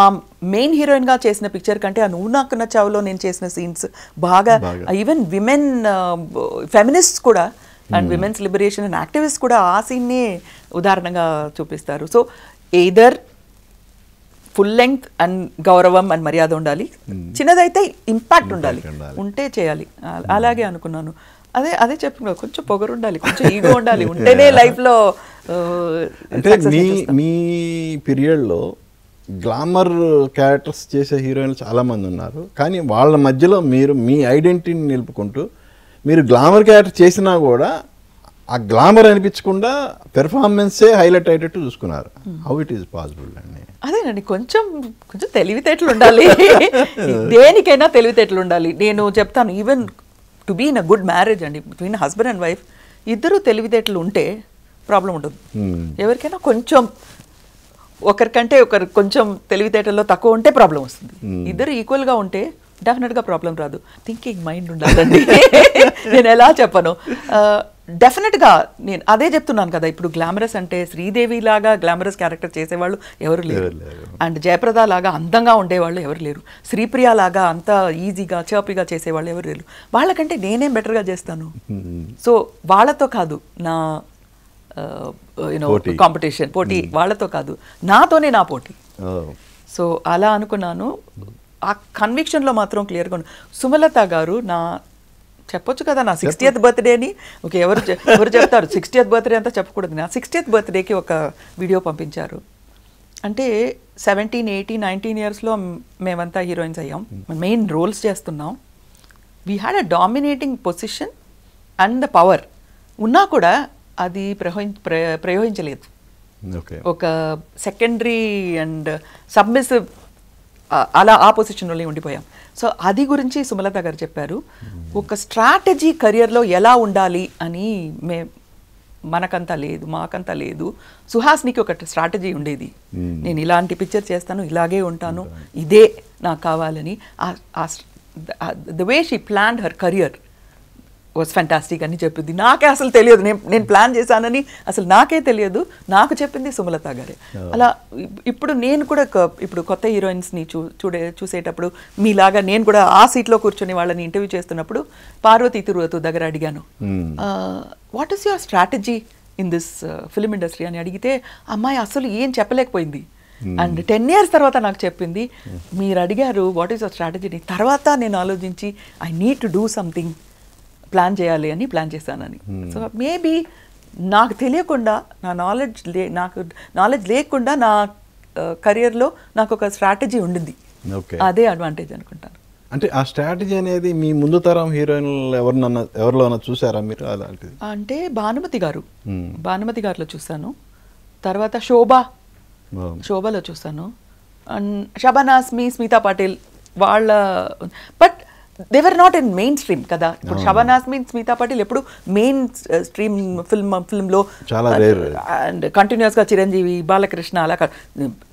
మెయిన్ హీరోయిన్ గా చేసిన పిక్చర్ కంటే ఆ నువ్వు నాకు నచ్చావులో నేను చేసిన సీన్స్ బాగా ఈవెన్ విమెన్ ఫెమినిస్ట్ కూడా and women's liberation and activist కూడా ఆ సీన్ని ఉదాహరణగా చూపిస్తారు so either full length and గౌరవం అండ్ మర్యాద ఉండాలి hmm. చిన్నదైతే ఇంపాక్ట్ ఉండాలి ఉంటే చేయాలి అలాగే hmm. అనుకున్నాను అదే అదే చెప్పిన కొంచెం పొగరు ఉండాలి కొంచెం ఈగో ఉండాలి ఉంటేనే లైఫ్లో అంటే మీ మీ పీరియడ్లో గ్లామర్ క్యారెక్టర్స్ చేసే హీరోయిన్లు చాలామంది ఉన్నారు కానీ వాళ్ళ మధ్యలో మీరు మీ ఐడెంటిటీని నిలుపుకుంటూ మీరు గ్లామర్ క్యారెక్టర్ చేసినా కూడా ఆ గ్లామర్ అనిపించకుండా పెర్ఫార్మెన్సే హైలైట్ అయ్యేటట్టు చూసుకున్నారు హౌ ఇట్ ఈస్ పాసిబుల్ అండి అదేనండి కొంచెం కొంచెం తెలివితేటలు ఉండాలి దేనికైనా తెలివితేటలు ఉండాలి నేను చెప్తాను even to be in a good marriage అండి బిట్వీన్ హస్బెండ్ అండ్ వైఫ్ ఇద్దరు తెలివితేటలు ఉంటే ప్రాబ్లం ఉండదు hmm. ఎవరికైనా కొంచెం ఒకరికంటే ఒకరు కొంచెం తెలివితేటల్లో తక్కువ ఉంటే ప్రాబ్లం వస్తుంది hmm. ఇద్దరు ఈక్వల్గా ఉంటే డెఫినెట్గా ప్రాబ్లం రాదు థింకింగ్ మైండ్ ఉండాలండి నేను ఎలా చెప్పను డెఫినెట్గా నేను అదే చెప్తున్నాను కదా ఇప్పుడు గ్లామరస్ అంటే శ్రీదేవి లాగా గ్లామరస్ క్యారెక్టర్ చేసేవాళ్ళు ఎవరు లేరు అండ్ జయప్రద లాగా అందంగా ఉండేవాళ్ళు ఎవరు లేరు శ్రీప్రియ లాగా అంత ఈజీగా చాపీగా చేసేవాళ్ళు ఎవరు లేరు వాళ్ళకంటే నేనేం బెటర్గా చేస్తాను సో hmm. వాళ్ళతో కాదు నా యూనో కాంపిటీషన్ పోటీ hmm. వాళ్ళతో కాదు నాతోనే నా పోటీ సో అలా అనుకున్నాను ఆ కన్విక్షన్లో మాత్రం క్లియర్గా సుమలత గారు నా చెప్పొచ్చు కదా నా బర్త్డే అని ఒక ఎవరు ఎవరు చెప్తారు సిక్స్టీయత్ బర్త్డే అంతా చెప్పకూడదు నా సిక్స్టీయత్ బర్త్డేకి ఒక వీడియో పంపించారు అంటే సెవెంటీన్ ఎయిటీన్ నైన్టీన్ ఇయర్స్లో మేమంతా హీరోయిన్స్ అయ్యాం hmm. మెయిన్ రోల్స్ చేస్తున్నాం we had a dominating position and the power ఉన్నా కూడా అది ప్రయోగించలేదు ఒక సెకండరీ అండ్ సబ్మిసివ్ అలా ఆ పొజిషన్లోనే ఉండిపోయాం సో అది గురించి సుమలత గారు చెప్పారు hmm. ఒక స్ట్రాటజీ కెరియర్లో ఎలా ఉండాలి అని మే మనకంతా లేదు మాకంతా లేదు సుహాస్నికి ఒక స్ట్రాటజీ ఉండేది hmm. నేను ఇలాంటి పిక్చర్ చేస్తాను ఇలాగే ఉంటాను ఇదే నాకు కావాలని the way she plan her career was fantastic అని చెప్పింది నాకే అసలు తెలియదు నేను నేను ప్లాన్ చేశానని అసలు నాకే తెలియదు నాకు చెప్పింది సుమలత గారే అలా ఇప్పుడు నేను కూడా ఇప్పుడు కొత్త హీరోయిన్స్ని చూ చూడే చూసేటప్పుడు మీలాగా నేను కూడా ఆ సీట్లో కూర్చొని వాళ్ళని ఇంటర్వ్యూ చేస్తున్నప్పుడు పార్వతి తిరువతు దగ్గర అడిగాను what is your strategy in this film industry అని అడిగితే అమ్మాయి అసలు ఏం చెప్పలేకపోయింది అండ్ టెన్ ఇయర్స్ తర్వాత నాకు చెప్పింది మీరు అడిగారు వాట్ ఈస్ యువర్ స్ట్రాటజీని తర్వాత నేను ఆలోచించి I need to do something plan చేయాలి అని ప్లాన్ చేశానని సో hmm. మేబీ నాకు తెలియకుండా నా నాలెడ్జ్ లే నాకు నాలెడ్జ్ లేకుండా నా కెరియర్లో నాకు ఒక స్ట్రాటజీ ఉండింది అదే అడ్వాంటేజ్ అనుకుంటాను అంటే ఆ స్ట్రాటజీ అనేది మీ ముందు తరం హీరోయిన్లు ఎవరినన్నా ఎవరిలోనన్నా చూసారా మీరు అలాంటిది అంటే భానుమతి గారు hmm. భానుమతి గారిలో చూస్తాను తర్వాత శోభ శోభలో చూస్తాను అండ్ షబనాస్మి స్మితా పాటిల్ వాళ్ళ but they were not in main stream కదా ఇప్పుడు షబానాజ్ మీన్ స్మితా పాటిల్ ఎప్పుడు మెయిన్ స్ట్రీమ్ ఫిల్మ్ ఫిల్మ్లో అండ్ కంటిన్యూస్గా చిరంజీవి బాలకృష్ణ అలా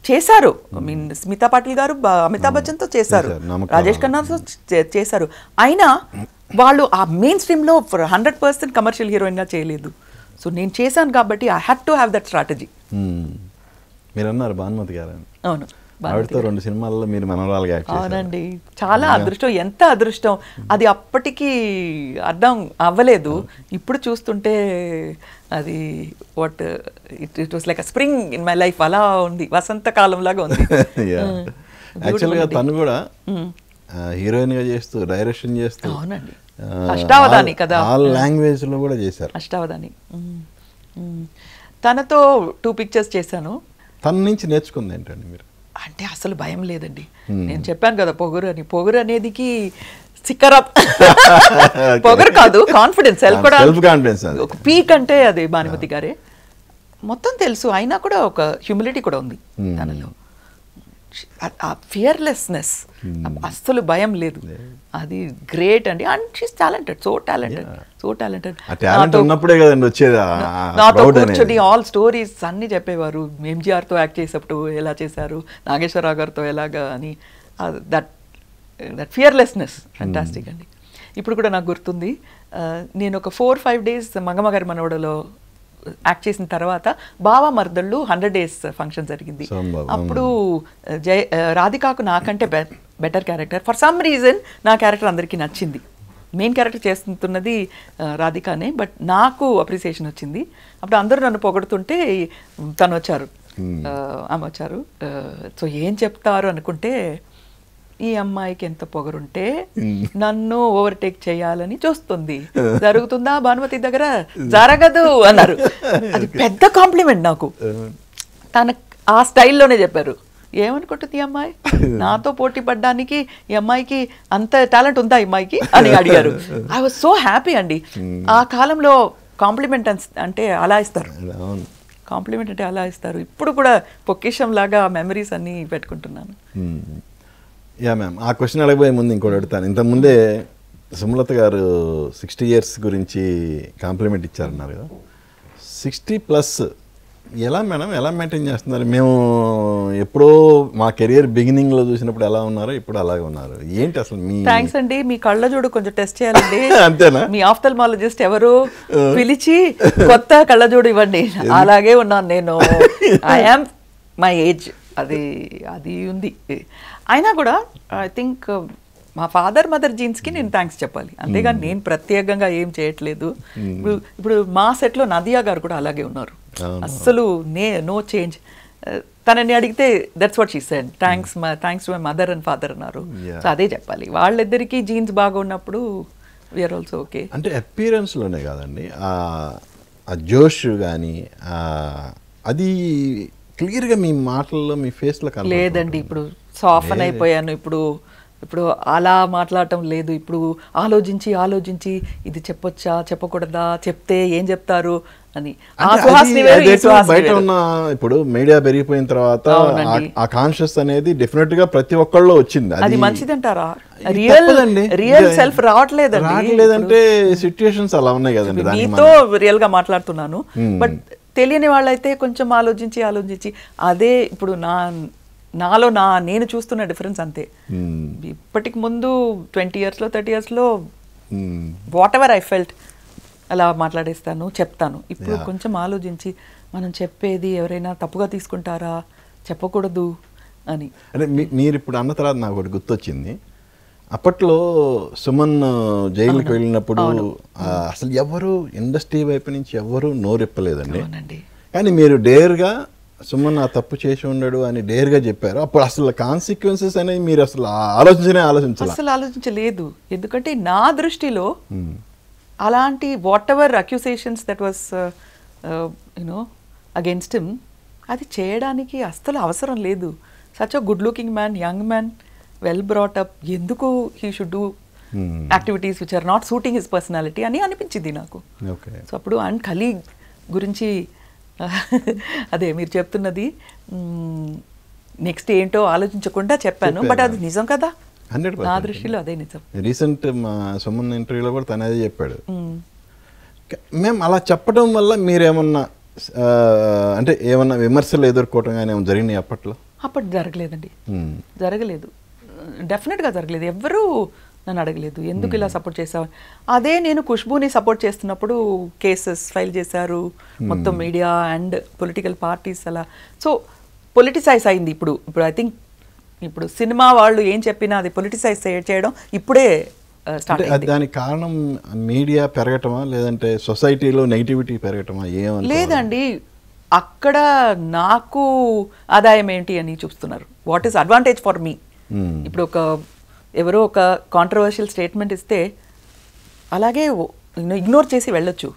చేశారు ఐ మీన్ స్మితా పాటిల్ గారు అమితాబ్ బచ్చన్తో hmm. చేశారు రాజేష్ ఖన్నాతో చేశారు అయినా వాళ్ళు ఆ మెయిన్ స్ట్రీమ్లో హండ్రెడ్ పర్సెంట్ కమర్షియల్ హీరోయిన్గా చేయలేదు సో నేను చేశాను కాబట్టి I had to have that strategy మీరు అన్నారు భానుమతి గారు అవును రెండు సినిమాల్లో మీరు అవునండి చాలా అదృష్టం ఎంత అదృష్టం అది అప్పటికి అర్థం అవ్వలేదు ఇప్పుడు చూస్తుంటే అది what it it was like spring in my life అలా ఉంది వసంత కాలం లాగా ఉంది యాక్చువల్గా తను కూడా హీరోయిన్గా చేస్తూ డైరెక్షన్ చేస్తూ అష్టావధాని కదా ఆల్ లో కూడా చేశారు అష్టావధాని తనతో టూ పిక్చర్స్ చేశాను తన నుంచి నేర్చుకుంది ఏంటండి మీరు అంటే అసలు భయం లేదండి నేను చెప్పాను కదా పొగురు అని పొగురు అనేదికి సిక్కరా పొగరు కాదు ah, కాన్ఫిడెన్స్ పీక్ అంటే అది భానుమతి ah. గారే మొత్తం తెలుసు అయినా కూడా ఒక హ్యూమిలిటీ కూడా ఉంది తనలో ఆ ఫియర్లెస్నెస్ hmm. అస్సలు భయం లేదు అది గ్రేట్ అండి and she's talented so talented so talented ఉన్నప్పుడే కదండి వచ్చేది నాతో కూర్చొని ఆల్ స్టోరీస్ అన్ని చెప్పేవారు ఎంజీఆర్తో యాక్ట్ చేసేప్పుడు ఎలా చేశారు నాగేశ్వరరావు గారితో ఎలాగా అని దట్ దట్ ఫియర్లెస్నెస్ ఫ్యాంటాస్టిక్ అండి ఇప్పుడు కూడా నాకు గుర్తుంది నేను ఒక ఫోర్ ఫైవ్ డేస్ మంగమ్మ గారి మనవడలో యాక్ట్ చేసిన తర్వాత బావా మర్దళ్ళు హండ్రెడ్ డేస్ ఫంక్షన్ జరిగింది అప్పుడు జయ రాధికాకు నాకంటే better character for some reason నా క్యారెక్టర్ అందరికీ నచ్చింది మెయిన్ క్యారెక్టర్ చేస్తున్నది రాధికానే బట్ నాకు అప్రిసియేషన్ వచ్చింది అప్పుడు అందరూ నన్ను పొగడుతుంటే తను వచ్చారు ఆమె వచ్చారు సో ఏం చెప్తారు అనుకుంటే ఈ అమ్మాయికి ఎంత పొగరుంటే నన్ను ఓవర్టేక్ చేయాలని చూస్తుంది జరుగుతుందా భానుమతి దగ్గర జరగదు అన్నారు అది పెద్ద కాంప్లిమెంట్ నాకు తన ఆ స్టైల్లోనే చెప్పారు ఏమనుకుంటుంది ఈ అమ్మాయి నాతో పోటీ పడడానికి ఈ అమ్మాయికి అంత టాలెంట్ ఉందా ఈ అమ్మాయికి అని అడిగారు ఐ వాజ్ సో హ్యాపీ అండి ఆ కాలంలో కాంప్లిమెంట్ అంటే అలా ఇస్తారు కాంప్లిమెంట్ అంటే అలా ఇస్తారు ఇప్పుడు కూడా పొక్కిషం లాగా మెమరీస్ అన్నీ పెట్టుకుంటున్నాను యా మ్యామ్ ఆ క్వశ్చన్ అడగబోయే ముందు ఇంకోటి అడుగుతాను ఇంతకుముందే సుమలత గారు సిక్స్టీ ఇయర్స్ గురించి కాంప్లిమెంట్ ఇచ్చారన్నారు కదా సిక్స్టీ ప్లస్ ఎలా మేడం ఎలా మెయింటైన్ చేస్తున్నారు మేము ఎప్పుడో మా కెరియర్ బిగినింగ్లో చూసినప్పుడు ఎలా ఉన్నారో ఇప్పుడు అలాగే ఉన్నారు ఏంటి అసలు మీ థ్యాంక్స్ అండి మీ కళ్ళ చూడు కొంచెం టెస్ట్ చేయాలండి అంతేనా మీ ఆఫ్థల్మాలజిస్ట్ ఎవరు పిలిచి కొత్త కళ్ళ చూడు ఇవ్వండి అలాగే ఉన్నాను నేను ఐ ఆమ్ మై ఏజ్ అది అది ఉంది అయినా కూడా ఐ థింక్ uh, మా ఫాదర్ మదర్ జీన్స్కి నేను థ్యాంక్స్ చెప్పాలి అంతేగాని hmm. నేను ప్రత్యేకంగా ఏం చేయట్లేదు hmm. ఇప్పుడు ఇప్పుడు మా సెట్లో నదియా గారు కూడా అలాగే ఉన్నారు అస్సలు నే నో చేంజ్ uh, తనని అడిగితే that's what she said thanks my thanks to my mother and father అన్నారు సో అదే చెప్పాలి వాళ్ళిద్దరికీ జీన్స్ బాగా ఉన్నప్పుడు విఆర్ ఆల్సో ఓకే అంటే అపీరెన్స్లోనే కాదండి ఆ జోష్ కానీ అది క్లియర్గా మీ మాటల్లో మీ ఫేస్లో లేదండి ఇప్పుడు సాఫన్ అయిపోయాను ఇప్పుడు ఇప్పుడు అలా మాట్లాడటం లేదు ఇప్పుడు ఆలోచించి ఆలోచించి ఇది చెప్పొచ్చా చెప్పకూడదా చెప్తే ఏం చెప్తారు అని బయట ఉన్న ఇప్పుడు మీడియా పెరిగిపోయిన తర్వాత ఆ కాన్షియస్ అనేది డెఫినెట్ గా ప్రతి ఒక్కళ్ళు వచ్చింది అది మంచిది అంటారా రియల్ రియల్ సెల్ఫ్ రావట్లేదు లేదంటే సిచ్యుయేషన్స్ అలా ఉన్నాయి కదండి మీతో రియల్ గా మాట్లాడుతున్నాను బట్ hmm. తెలియని వాళ్ళైతే కొంచెం ఆలోచించి ఆలోచించి అదే ఇప్పుడు నా నాలో నా నేను చూస్తున్న డిఫరెన్స్ అంతే hmm. ఇప్పటికి ముందు ట్వంటీ ఇయర్స్లో థర్టీ ఇయర్స్లో hmm. Whatever I felt అలా మాట్లాడేస్తాను చెప్తాను ఇప్పుడు కొంచెం ఆలోచించి మనం చెప్పేది ఎవరైనా తప్పుగా తీసుకుంటారా చెప్పకూడదు అని అంటే మీరు ఇప్పుడు అన్న తర్వాత నాకు ఒకటి గుర్తొచ్చింది అప్పట్లో సుమన్ జైలుకి వెళ్ళినప్పుడు అసలు ఎవరు ఇండస్ట్రీ వైపు నుంచి ఎవరు నోరెప్పలేదండి కానీ మీరు డేర్గా సుమన్ ఆ తప్పు చేసి ఉండడు అని డేర్గా చెప్పారు అప్పుడు అసలు కాన్సిక్వెన్సెస్ అనేవి మీరు అసలు ఆలోచించనే ఆలోచించారు అసలు ఆలోచించలేదు ఎందుకంటే నా దృష్టిలో hmm. అలాంటి whatever accusations that was you know against him అది చేయడానికి అస్సలు అవసరం లేదు such a good looking man young man well brought up ఎందుకు he should do activities which are not suiting his personality అని అనిపించింది నాకు సో అప్పుడు అండ్ ఖలీగ్ గురించి అదే మీరు చెప్తున్నది నెక్స్ట్ ఏంటో ఆలోచించకుండా చెప్పాను బట్ అది నిజం కదా నా దృష్టిలో అదే నిజం రీసెంట్ మా సుమన్ ఇంటర్వ్యూలో కూడా తనదే చెప్పాడు మేము అలా చెప్పడం వల్ల మీరేమన్నా అంటే ఏమన్నా విమర్శలు ఎదుర్కోవటం కానీ ఏమైనా జరిగినాయి అప్పట్లో అప్పటి జరగలేదండి జరగలేదు డెఫినెట్గా జరగలేదు ఎవరు నన్ను అడగలేదు ఎందుకు hmm. ఇలా సపోర్ట్ చేసావు అదే నేను ఖుష్బుని సపోర్ట్ చేస్తున్నప్పుడు కేసెస్ ఫైల్ చేశారు hmm. మొత్తం మీడియా అండ్ పొలిటికల్ పార్టీస్ అలా సో పొలిటిసైజ్ అయింది ఇప్పుడు ఇప్పుడు ఐ థింక్ ఇప్పుడు సినిమా వాళ్ళు ఏం చెప్పినా అది పొలిటిసైజ్ చేయడం ఇప్పుడే uh, దానికి కారణం మీడియా పెరగటమా లేదంటే సొసైటీలో నెగిటివిటీ పెరగటమా ఏమో లేదండి అక్కడ నాకు ఆదాయం ఏంటి అని చూస్తున్నారు what is advantage for me ఇప్పుడు ఒక ఎవరో ఒక కాంట్రవర్షియల్ స్టేట్మెంట్ ఇస్తే అలాగే ఇగ్నోర్ చేసి వెళ్ళొచ్చు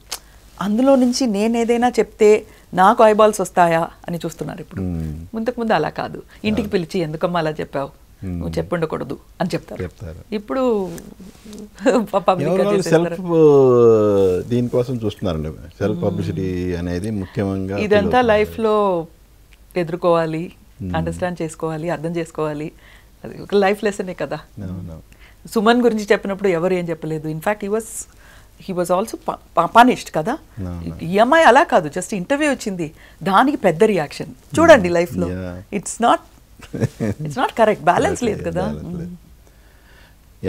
అందులో నుంచి నేను ఏదైనా చెప్తే నాకు ఐబాల్స్ వస్తాయా అని చూస్తున్నారు ఇప్పుడు ముందుకు ముందు అలా కాదు ఇంటికి పిలిచి ఎందుకమ్మా అలా చెప్పావు నువ్వు చెప్పుండకూడదు అని చెప్తారు చెప్తారు ఇప్పుడు సెల్ఫ్ దీనికోసం చూస్తున్నారండి సెల్ఫ్ పబ్లిసిటీ అనేది ముఖ్యంగా ఇదంతా లైఫ్లో ఎదుర్కోవాలి అండర్స్టాండ్ చేసుకోవాలి అర్థం చేసుకోవాలి అది ఒక లైఫ్ లెసనే కదా సుమన్ గురించి చెప్పినప్పుడు ఎవరు ఏం చెప్పలేదు in fact he was he was also punished కదా ఈ అమ్మాయి అలా కాదు జస్ట్ ఇంటర్వ్యూ వచ్చింది దానికి పెద్ద రియాక్షన్ చూడండి లైఫ్లో it's not it's not correct balance లేదు కదా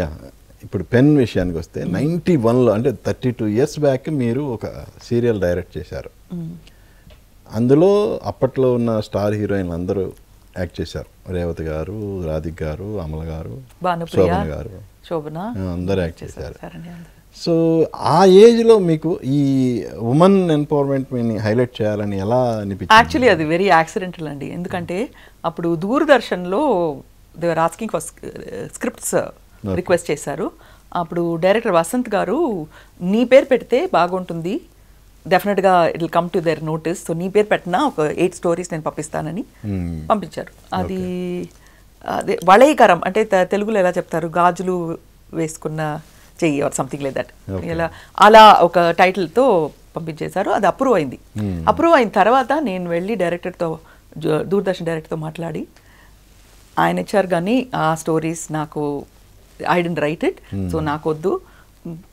యా mm. ఇప్పుడు పెన్ విషయానికి వస్తే నైంటీ mm. వన్లో అంటే థర్టీ టూ ఇయర్స్ బ్యాక్ మీరు ఒక సీరియల్ డైరెక్ట్ చేశారు mm. అందులో అప్పట్లో ఉన్న స్టార్ హీరోయిన్లు అందరూ యాక్ట్ చేశారు రేవతి గారు రాధిక్ గారు అమల గారు శోభన గారు శోభన అందరూ యాక్ట్ చేశారు సో ఆ ఏజ్లో మీకు ఈ ఉమెన్ ఎంపవర్మెంట్ హైలైట్ చేయాలని ఎలా అనిపించింది యాక్చువల్లీ అది వెరీ యాక్సిడెంటల్ అండి ఎందుకంటే అప్పుడు దూరదర్శన్లో లో ఆస్కింగ్ ఫర్ స్క్రిప్ట్స్ రిక్వెస్ట్ చేశారు అప్పుడు డైరెక్టర్ వసంత్ గారు నీ పేరు పెడితే బాగుంటుంది డెఫినెట్గా it will come to their notice so నీ పేరు పెట్టినా ఒక ఎయిట్ స్టోరీస్ నేను పంపిస్తానని hmm. పంపించారు అది అదే వలయకరం అంటే తెలుగులో ఎలా చెప్తారు గాజులు వేసుకున్న చెయ్యి ఆర్ సంథింగ్ లైక్ దట్ ఇలా అలా ఒక టైటిల్తో పంపించేశారు అది అప్రూవ్ అయింది అప్రూవ్ hmm. అయిన తర్వాత నేను వెళ్ళి డైరెక్టర్తో దూరదర్శన్ డైరెక్టర్తో మాట్లాడి ఆయన ఇచ్చారు కానీ ఆ స్టోరీస్ నాకు I didn't write it so నాకొద్దు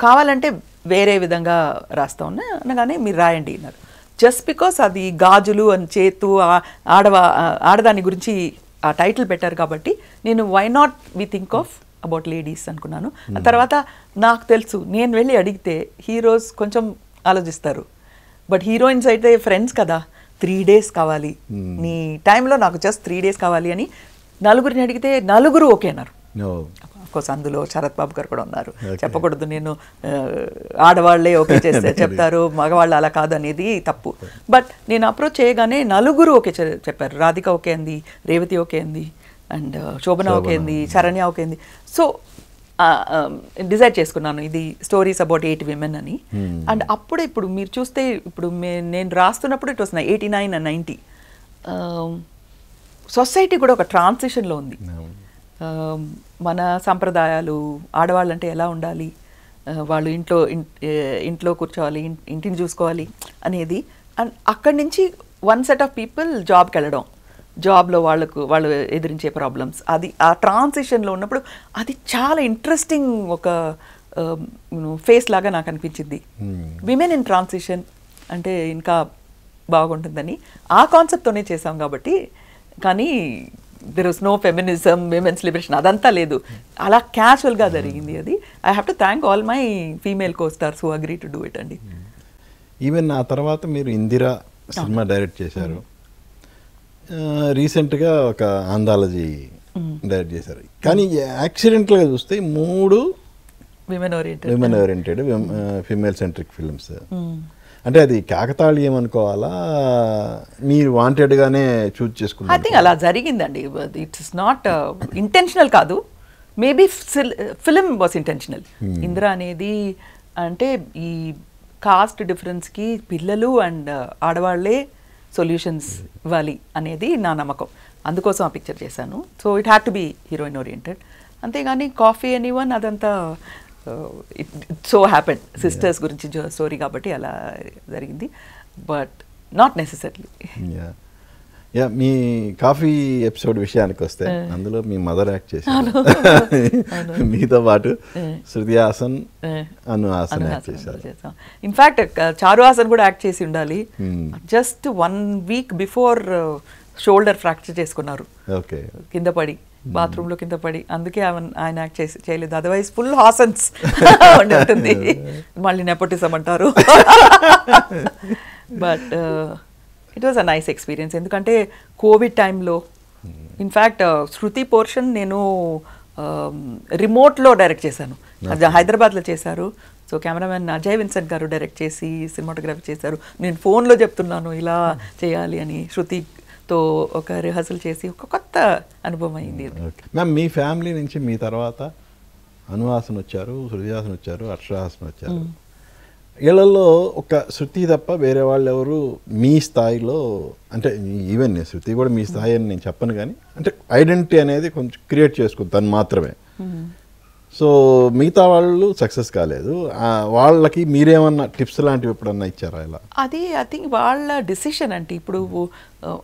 కావాలంటే వేరే విధంగా రాస్తా ఉన్నా అనగానే మీరు రాయండి అన్నారు జస్ట్ బికాస్ అది గాజులు అని చేతు ఆడవ ఆడదాని గురించి ఆ టైటిల్ పెట్టారు కాబట్టి నేను why not we think of about ladies అనుకున్నాను ఆ hmm. తర్వాత నాకు తెలుసు నేను వెళ్ళి అడిగితే హీరోస్ కొంచెం ఆలోచిస్తారు బట్ హీరోయిన్స్ అయితే ఫ్రెండ్స్ కదా త్రీ డేస్ కావాలి hmm. నీ టైంలో నాకు జస్ట్ త్రీ డేస్ కావాలి అని నలుగురిని అడిగితే నలుగురు ఓకే అన్నారు అందులో శరత్ బాబు గారు కూడా ఉన్నారు చెప్పకూడదు నేను uh, ఆడవాళ్లే ఓకే చేస్తే చెప్తారు మగవాళ్ళు అలా కాదనేది తప్పు బట్ నేను అప్రోచ్ చేయగానే నలుగురు ఓకే చెప్పారు రాధిక ఓకే అంది రేవతి ఓకే అంది అండ్ uh, శోభన ఓకే అంది శరణ్య ఓకే అంది సో డిసైడ్ um, చేసుకున్నాను ఇది స్టోరీస్ అబౌట్ ఎయిట్ విమెన్ అని అండ్ hmm. అప్పుడే ఇప్పుడు మీరు చూస్తే ఇప్పుడు నేను రాస్తున్నప్పుడు ఇట్ వస్తున్నాయి eighty nine and ninety society కూడా ఒక ట్రాన్సిషన్లో ఉంది మన సాంప్రదాయాలు ఆడవాళ్ళంటే ఎలా ఉండాలి వాళ్ళు ఇంట్లో ఇంట్లో కూర్చోవాలి ఇంటిని చూసుకోవాలి అనేది అండ్ అక్కడి నుంచి వన్ సెట్ ఆఫ్ పీపుల్ జాబ్కి వెళ్ళడం జాబ్లో వాళ్ళకు వాళ్ళు ఎదిరించే ప్రాబ్లమ్స్ అది ఆ ట్రాన్సిషన్లో ఉన్నప్పుడు అది చాలా ఇంట్రెస్టింగ్ ఒక ఫేస్ లాగా నాకు అనిపించింది విమెన్ ఇన్ ట్రాన్సిషన్ అంటే ఇంకా బాగుంటుందని ఆ కాన్సెప్ట్తోనే చేసాం కాబట్టి కానీ there was no feminism women's liberation అదంతా లేదు అలా క్యాజువల్గా hmm. జరిగింది అది I have to thank all my female costars who agree to do it అండి ఈవెన్ hmm. ఆ తర్వాత మీరు ఇందిరా సినిమా డైరెక్ట్ చేశారు hmm. రీసెంట్గా ఒక ఆంధాలజీ డైరెక్ట్ చేశారు కానీ యాక్సిడెంట్గా చూస్తే మూడు women oriented women oriented female centric films అంటే అది కాకతాళీయం అనుకోవాలా మీరు వాంటెడ్గానే చూజ్ చేసుకున్నారు ఐ థింక్ అలా జరిగిందండి ఇట్స్ నాట్ ఇంటెన్షనల్ కాదు maybe film was intentional Indira అనేది అంటే ఈ కాస్ట్ డిఫరెన్స్కి పిల్లలు అండ్ ఆడవాళ్లే సొల్యూషన్స్ ఇవ్వాలి అనేది నా నమ్మకం అందుకోసం ఆ పిక్చర్ చేశాను so it had to be heroine oriented అంతేగాని కాఫీ అని వన్ అదంతా ఇట్ సో హ్యాపెండ్ సిస్టర్స్ గురించి స్టోరీ కాబట్టి అలా జరిగింది బట్ నాట్ నెసెసరీ యా మీ కాఫీ ఎపిసోడ్ విషయానికి వస్తే అందులో మీ మదర్ యాక్ట్ చేశారు మీతో పాటు శృతి ఆసన్ అను ఆసన్ యాక్ట్ చేశారు ఇన్ఫాక్ట్ uh, చారు ఆసన్ కూడా యాక్ట్ చేసి ఉండాలి just one week before shoulder fracture చేసుకున్నారు ఓకే కింద పడి బాత్రూమ్ లో కింద పడి అందుకే ఆయన యాక్ట్ చేసి చేయలేదు అదర్వైజ్ ఫుల్ హాసన్స్ ఉంటుంది మళ్ళీ నెపోటిజం అంటారు but it was a nice experience ఎందుకంటే కోవిడ్ టైంలో in fact hmm. uh, Shruti portion నేను um, రిమోట్లో డైరెక్ట్ చేశాను హైదరాబాద్లో చేశారు సో కెమెరామెన్ అజయ్ విన్సెంట్ గారు డైరెక్ట్ చేసి సినిమాటోగ్రఫీ చేశారు నేను ఫోన్లో చెప్తున్నాను ఇలా hmm. చేయాలి అని శృతి తో ఒక రిహార్సల్ చేసి ఒక కొత్త అనుభవం అయింది మ్యామ్ మీ ఫ్యామిలీ నుంచి మీ తర్వాత అనువాసన వచ్చారు హృదయాసన వచ్చారు అక్షరాసన వచ్చారు వీళ్ళల్లో ఒక శృతి తప్ప వేరే వాళ్ళు ఎవరు మీ స్థాయిలో అంటే ఈవెన్ నేను శృతి కూడా మీ స్థాయి అని నేను చెప్పను కానీ అంటే ఐడెంటిటీ అనేది కొంచెం క్రియేట్ చేసుకుంటాను మాత్రమే సో మిగతా వాళ్ళు సక్సెస్ కాలేదు వాళ్ళకి మీరేమన్నా టిప్స్ లాంటివి ఎప్పుడన్నా ఇచ్చారా ఇలా అది ఐ థింక్ వాళ్ళ డిసిషన్ అంటే ఇప్పుడు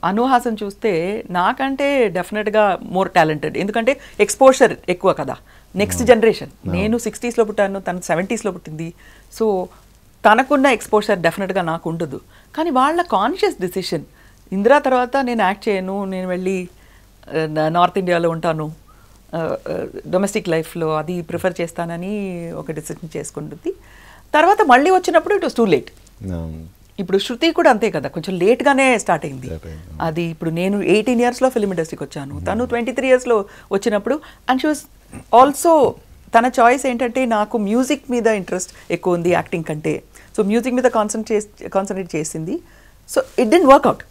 అనుహాసం చూస్తే నాకంటే డెఫినెట్గా మోర్ టాలెంటెడ్ ఎందుకంటే ఎక్స్పోజర్ ఎక్కువ కదా నెక్స్ట్ జనరేషన్ hmm. hmm. నేను సిక్స్టీస్లో పుట్టాను తన సెవెంటీస్లో పుట్టింది సో తనకున్న ఎక్స్పోజర్ డెఫినెట్గా నాకు ఉండదు కానీ వాళ్ళ కాన్షియస్ డిసిషన్ ఇందిరా తర్వాత నేను యాక్ట్ చేయను నేను వెళ్ళి నార్త్ ఇండియాలో ఉంటాను డొమెస్టిక్ లైఫ్లో అది ప్రిఫర్ చేస్తానని ఒక డిసిషన్ చేసుకుంటుంది తర్వాత మళ్ళీ వచ్చినప్పుడు ఇట్ వాస్ టూ లేట్ ఇప్పుడు శృతి కూడా అంతే కదా కొంచెం లేట్గానే స్టార్ట్ అయింది అది ఇప్పుడు నేను ఎయిటీన్ ఇయర్స్లో ఫిల్మ్ ఇండస్ట్రీకి వచ్చాను hmm. తను ట్వంటీ త్రీ ఇయర్స్లో వచ్చినప్పుడు అండ్ షూస్ ఆల్సో తన చాయిస్ ఏంటంటే నాకు మ్యూజిక్ మీద ఇంట్రెస్ట్ ఎక్కువ ఉంది యాక్టింగ్ కంటే సో మ్యూజిక్ మీద కాన్సన్ట్రేట్ కాన్సన్ట్రేట్ చేసింది so it didn't work out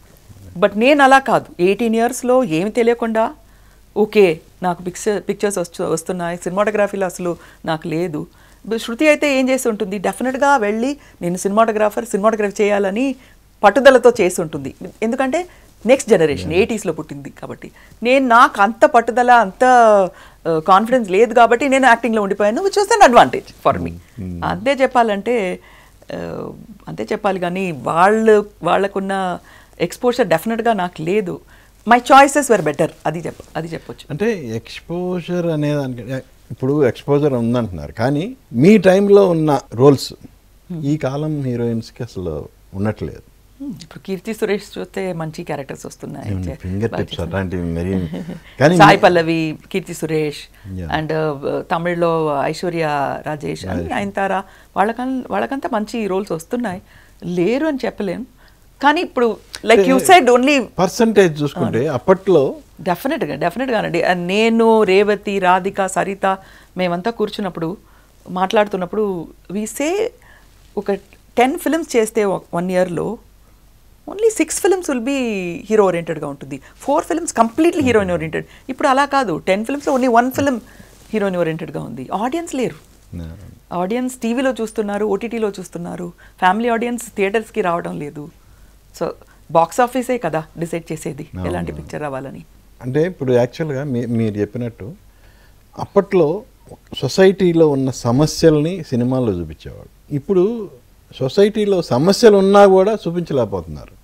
but నేను అలా కాదు ఎయిటీన్ ఇయర్స్లో ఏమి తెలియకుండా ఓకే నాకు పిక్చర్ పిక్చర్స్ వస్తు వస్తున్నాయి సినిమాటోగ్రఫీలో అసలు నాకు లేదు శృతి అయితే ఏం చేసి ఉంటుంది డెఫినెట్గా వెళ్ళి నేను సినిమాటోగ్రాఫర్ సినిమాటోగ్రఫీ చేయాలని పట్టుదలతో చేసి ఉంటుంది ఎందుకంటే నెక్స్ట్ జనరేషన్ ఎయిటీస్లో పుట్టింది కాబట్టి నేను నాకు అంత పట్టుదల అంత కాన్ఫిడెన్స్ లేదు కాబట్టి నేను యాక్టింగ్లో ఉండిపోయాను which was an advantage for me అంతే చెప్పాలంటే అంతే చెప్పాలి కానీ వాళ్ళు వాళ్ళకున్న ఎక్స్పోజర్ డెఫినెట్గా నాకు లేదు మై చాయిసెస్ వర్ బెటర్ అది చెప్ప అది చెప్పొచ్చు అంటే ఎక్స్పోజర్ అనేదానికి ఇప్పుడు ఎక్స్పోజర్ ఉందంటున్నారు కానీ మీ టైంలో ఉన్న రోల్స్ hmm. ఈ కాలం హీరోయిన్స్కి అసలు ఉండట్లేదు hmm. ఇప్పుడు కీర్తి సురేష్ చూస్తే మంచి క్యారెక్టర్స్ వస్తున్నాయి ఫింగర్ కానీ సాయి పల్లవి కీర్తి సురేష్ అండ్ తమిళ్లో ఐశ్వర్య రాజేష్ అని ఆయన తారా వాళ్ళకం వాళ్ళకంతా మంచి రోల్స్ వస్తున్నాయి లేరు అని చెప్పలేను కానీ ఇప్పుడు like you said only percentage చూసుకుంటే అప్పట్లో డెఫినెట్గా అండి నేను రేవతి రాధిక సరిత మేమంతా కూర్చున్నప్పుడు మాట్లాడుతున్నప్పుడు వీసే ఒక టెన్ ఫిల్మ్స్ చేస్తే వన్ ఇయర్లో only six films will be hero ఓరియంటెడ్గా ఉంటుంది four films completely heroine oriented ఇప్పుడు అలా కాదు టెన్ ఫిల్మ్స్లో ఓన్లీ వన్ ఫిల్మ్ హీరోయిన్ ఓరియంటెడ్గా ఉంది ఆడియన్స్ లేరు ఆడియన్స్ టీవీలో చూస్తున్నారు ఓటీటీలో చూస్తున్నారు ఫ్యామిలీ ఆడియన్స్ థియేటర్స్కి రావడం లేదు సో బాక్స్ ఆఫీసే కదా డిసైడ్ చేసేది ఎలాంటి పిక్చర్ రావాలని అంటే ఇప్పుడు యాక్చువల్గా మీ మీరు చెప్పినట్టు అప్పట్లో సొసైటీలో ఉన్న సమస్యల్ని సినిమాల్లో చూపించేవాడు ఇప్పుడు సొసైటీలో సమస్యలు ఉన్నా కూడా చూపించలేకపోతున్నారు